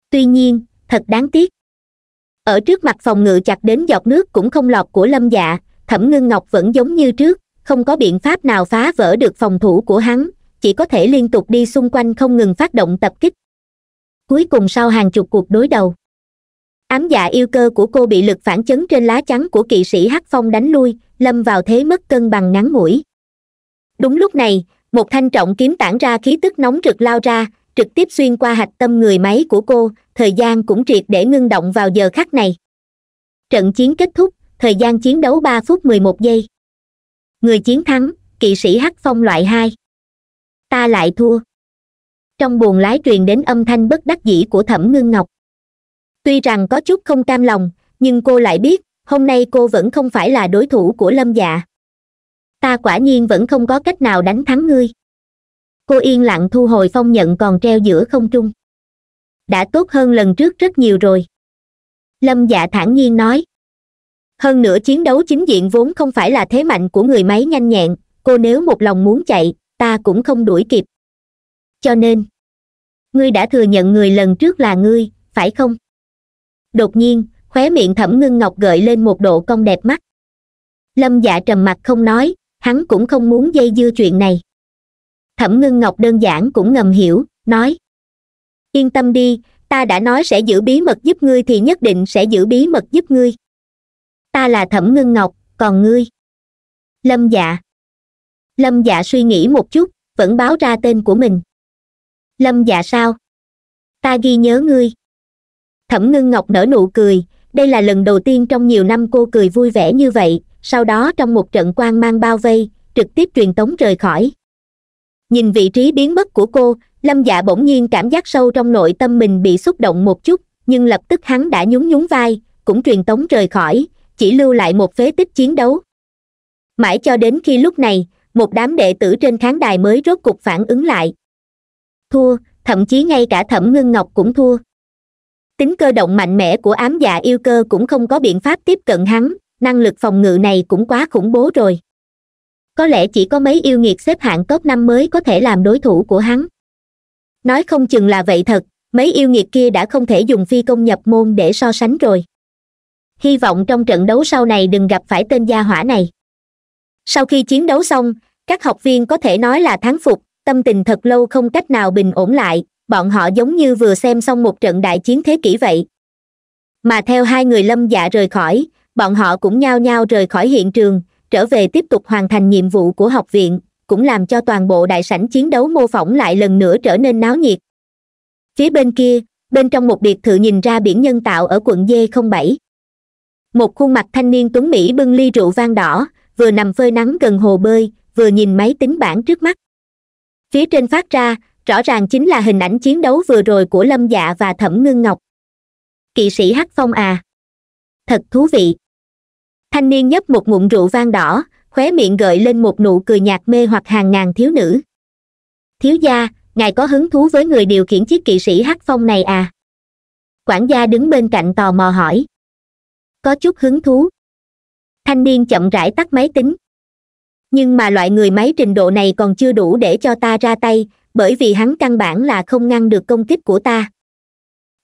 tuy nhiên thật đáng tiếc ở trước mặt phòng ngự chặt đến giọt nước cũng không lọt của lâm dạ thẩm ngưng ngọc vẫn giống như trước không có biện pháp nào phá vỡ được phòng thủ của hắn chỉ có thể liên tục đi xung quanh không ngừng phát động tập kích cuối cùng sau hàng chục cuộc đối đầu ám dạ yêu cơ của cô bị lực phản chấn trên lá chắn của kỵ sĩ hắc phong đánh lui lâm vào thế mất cân bằng ngắn ngủi đúng lúc này một thanh trọng kiếm tản ra khí tức nóng rực lao ra trực tiếp xuyên qua hạch tâm người máy của cô thời gian cũng triệt để ngưng động vào giờ khắc này trận chiến kết thúc thời gian chiến đấu ba phút mười một giây người chiến thắng kỵ sĩ hắc phong loại hai ta lại thua trong buồng lái truyền đến âm thanh bất đắc dĩ của thẩm ngưng ngọc tuy rằng có chút không cam lòng nhưng cô lại biết hôm nay cô vẫn không phải là đối thủ của lâm dạ ta quả nhiên vẫn không có cách nào đánh thắng ngươi cô yên lặng thu hồi phong nhận còn treo giữa không trung đã tốt hơn lần trước rất nhiều rồi lâm dạ thản nhiên nói hơn nữa chiến đấu chính diện vốn không phải là thế mạnh của người máy nhanh nhẹn cô nếu một lòng muốn chạy ta cũng không đuổi kịp cho nên ngươi đã thừa nhận người lần trước là ngươi phải không đột nhiên khóe miệng thẩm ngưng ngọc gợi lên một độ cong đẹp mắt lâm dạ trầm mặc không nói hắn cũng không muốn dây dưa chuyện này thẩm ngưng ngọc đơn giản cũng ngầm hiểu nói yên tâm đi ta đã nói sẽ giữ bí mật giúp ngươi thì nhất định sẽ giữ bí mật giúp ngươi ta là thẩm ngưng ngọc còn ngươi lâm dạ lâm dạ suy nghĩ một chút vẫn báo ra tên của mình lâm dạ sao ta ghi nhớ ngươi thẩm ngưng ngọc nở nụ cười đây là lần đầu tiên trong nhiều năm cô cười vui vẻ như vậy sau đó trong một trận quang mang bao vây trực tiếp truyền tống rời khỏi nhìn vị trí biến mất của cô lâm dạ bỗng nhiên cảm giác sâu trong nội tâm mình bị xúc động một chút nhưng lập tức hắn đã nhún nhún vai cũng truyền tống rời khỏi chỉ lưu lại một phế tích chiến đấu mãi cho đến khi lúc này một đám đệ tử trên khán đài mới rốt cục phản ứng lại thua thậm chí ngay cả thẩm ngưng ngọc cũng thua tính cơ động mạnh mẽ của ám dạ yêu cơ cũng không có biện pháp tiếp cận hắn năng lực phòng ngự này cũng quá khủng bố rồi có lẽ chỉ có mấy yêu nghiệt xếp hạng top năm mới có thể làm đối thủ của hắn nói không chừng là vậy thật mấy yêu nghiệt kia đã không thể dùng phi công nhập môn để so sánh rồi hy vọng trong trận đấu sau này đừng gặp phải tên gia hỏa này sau khi chiến đấu xong các học viên có thể nói là thắng phục tâm tình thật lâu không cách nào bình ổn lại bọn họ giống như vừa xem xong một trận đại chiến thế kỷ vậy mà theo hai người lâm dạ rời khỏi bọn họ cũng nhao nhao rời khỏi hiện trường trở về tiếp tục hoàn thành nhiệm vụ của học viện cũng làm cho toàn bộ đại sảnh chiến đấu mô phỏng lại lần nữa trở nên náo nhiệt phía bên kia bên trong một biệt thự nhìn ra biển nhân tạo ở quận d không bảy một khuôn mặt thanh niên tuấn mỹ bưng ly rượu vang đỏ vừa nằm phơi nắng gần hồ bơi vừa nhìn máy tính bảng trước mắt phía trên phát ra rõ ràng chính là hình ảnh chiến đấu vừa rồi của lâm dạ và thẩm ngưng ngọc kỵ sĩ hắc phong à thật thú vị thanh niên nhấp một ngụm rượu vang đỏ khóe miệng gợi lên một nụ cười nhạt mê hoặc hàng ngàn thiếu nữ thiếu gia ngài có hứng thú với người điều khiển chiếc kỵ sĩ hắc phong này à quản gia đứng bên cạnh tò mò hỏi có chút hứng thú thanh niên chậm rãi tắt máy tính nhưng mà loại người máy trình độ này còn chưa đủ để cho ta ra tay bởi vì hắn căn bản là không ngăn được công kích của ta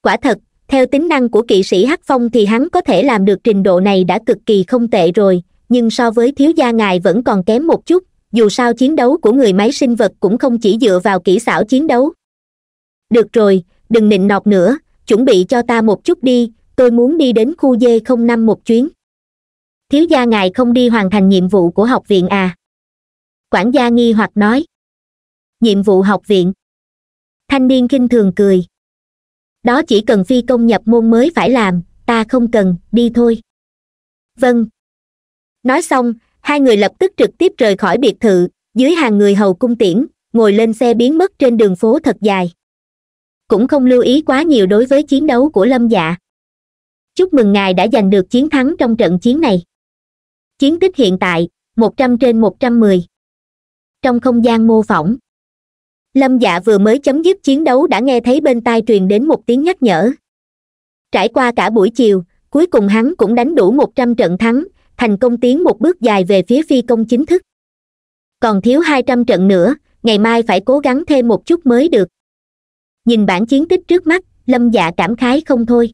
quả thật theo tính năng của kỵ sĩ hắc phong thì hắn có thể làm được trình độ này đã cực kỳ không tệ rồi nhưng so với thiếu gia ngài vẫn còn kém một chút dù sao chiến đấu của người máy sinh vật cũng không chỉ dựa vào kỹ xảo chiến đấu được rồi đừng nịnh nọt nữa chuẩn bị cho ta một chút đi tôi muốn đi đến khu dê không năm một chuyến thiếu gia ngài không đi hoàn thành nhiệm vụ của học viện à quản gia nghi hoặc nói nhiệm vụ học viện thanh niên kinh thường cười đó chỉ cần phi công nhập môn mới phải làm ta không cần đi thôi vâng nói xong hai người lập tức trực tiếp rời khỏi biệt thự dưới hàng người hầu cung tiễn ngồi lên xe biến mất trên đường phố thật dài cũng không lưu ý quá nhiều đối với chiến đấu của lâm dạ chúc mừng ngài đã giành được chiến thắng trong trận chiến này chiến tích hiện tại một trăm trên một trăm mười trong không gian mô phỏng lâm dạ vừa mới chấm dứt chiến đấu đã nghe thấy bên tai truyền đến một tiếng nhắc nhở trải qua cả buổi chiều cuối cùng hắn cũng đánh đủ một trăm trận thắng thành công tiến một bước dài về phía phi công chính thức còn thiếu hai trăm trận nữa ngày mai phải cố gắng thêm một chút mới được nhìn bản chiến tích trước mắt lâm dạ cảm khái không thôi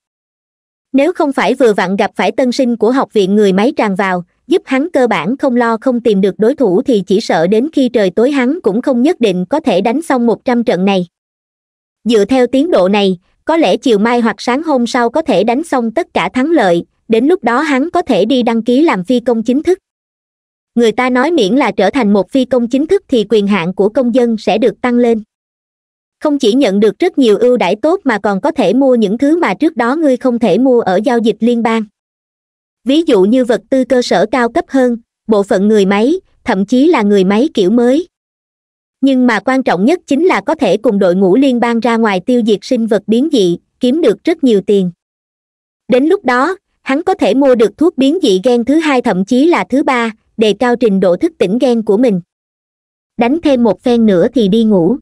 nếu không phải vừa vặn gặp phải tân sinh của học viện người máy tràn vào giúp hắn cơ bản không lo không tìm được đối thủ thì chỉ sợ đến khi trời tối hắn cũng không nhất định có thể đánh xong một trăm trận này dựa theo tiến độ này có lẽ chiều mai hoặc sáng hôm sau có thể đánh xong tất cả thắng lợi đến lúc đó hắn có thể đi đăng ký làm phi công chính thức người ta nói miễn là trở thành một phi công chính thức thì quyền hạn của công dân sẽ được tăng lên không chỉ nhận được rất nhiều ưu đãi tốt mà còn có thể mua những thứ mà trước đó ngươi không thể mua ở giao dịch liên bang ví dụ như vật tư cơ sở cao cấp hơn bộ phận người máy thậm chí là người máy kiểu mới nhưng mà quan trọng nhất chính là có thể cùng đội ngũ liên bang ra ngoài tiêu diệt sinh vật biến dị kiếm được rất nhiều tiền đến lúc đó hắn có thể mua được thuốc biến dị gen thứ hai thậm chí là thứ ba đề cao trình độ thức tỉnh gen của mình đánh thêm một phen nữa thì đi ngủ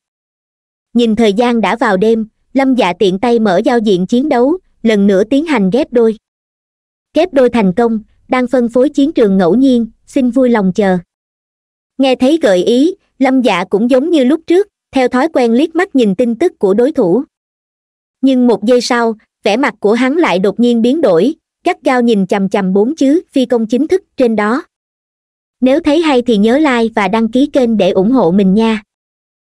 nhìn thời gian đã vào đêm lâm dạ tiện tay mở giao diện chiến đấu lần nữa tiến hành ghép đôi kép đôi thành công đang phân phối chiến trường ngẫu nhiên xin vui lòng chờ nghe thấy gợi ý lâm dạ cũng giống như lúc trước theo thói quen liếc mắt nhìn tin tức của đối thủ nhưng một giây sau vẻ mặt của hắn lại đột nhiên biến đổi gắt gao nhìn chằm chằm bốn chữ phi công chính thức trên đó nếu thấy hay thì nhớ like và đăng ký kênh để ủng hộ mình nha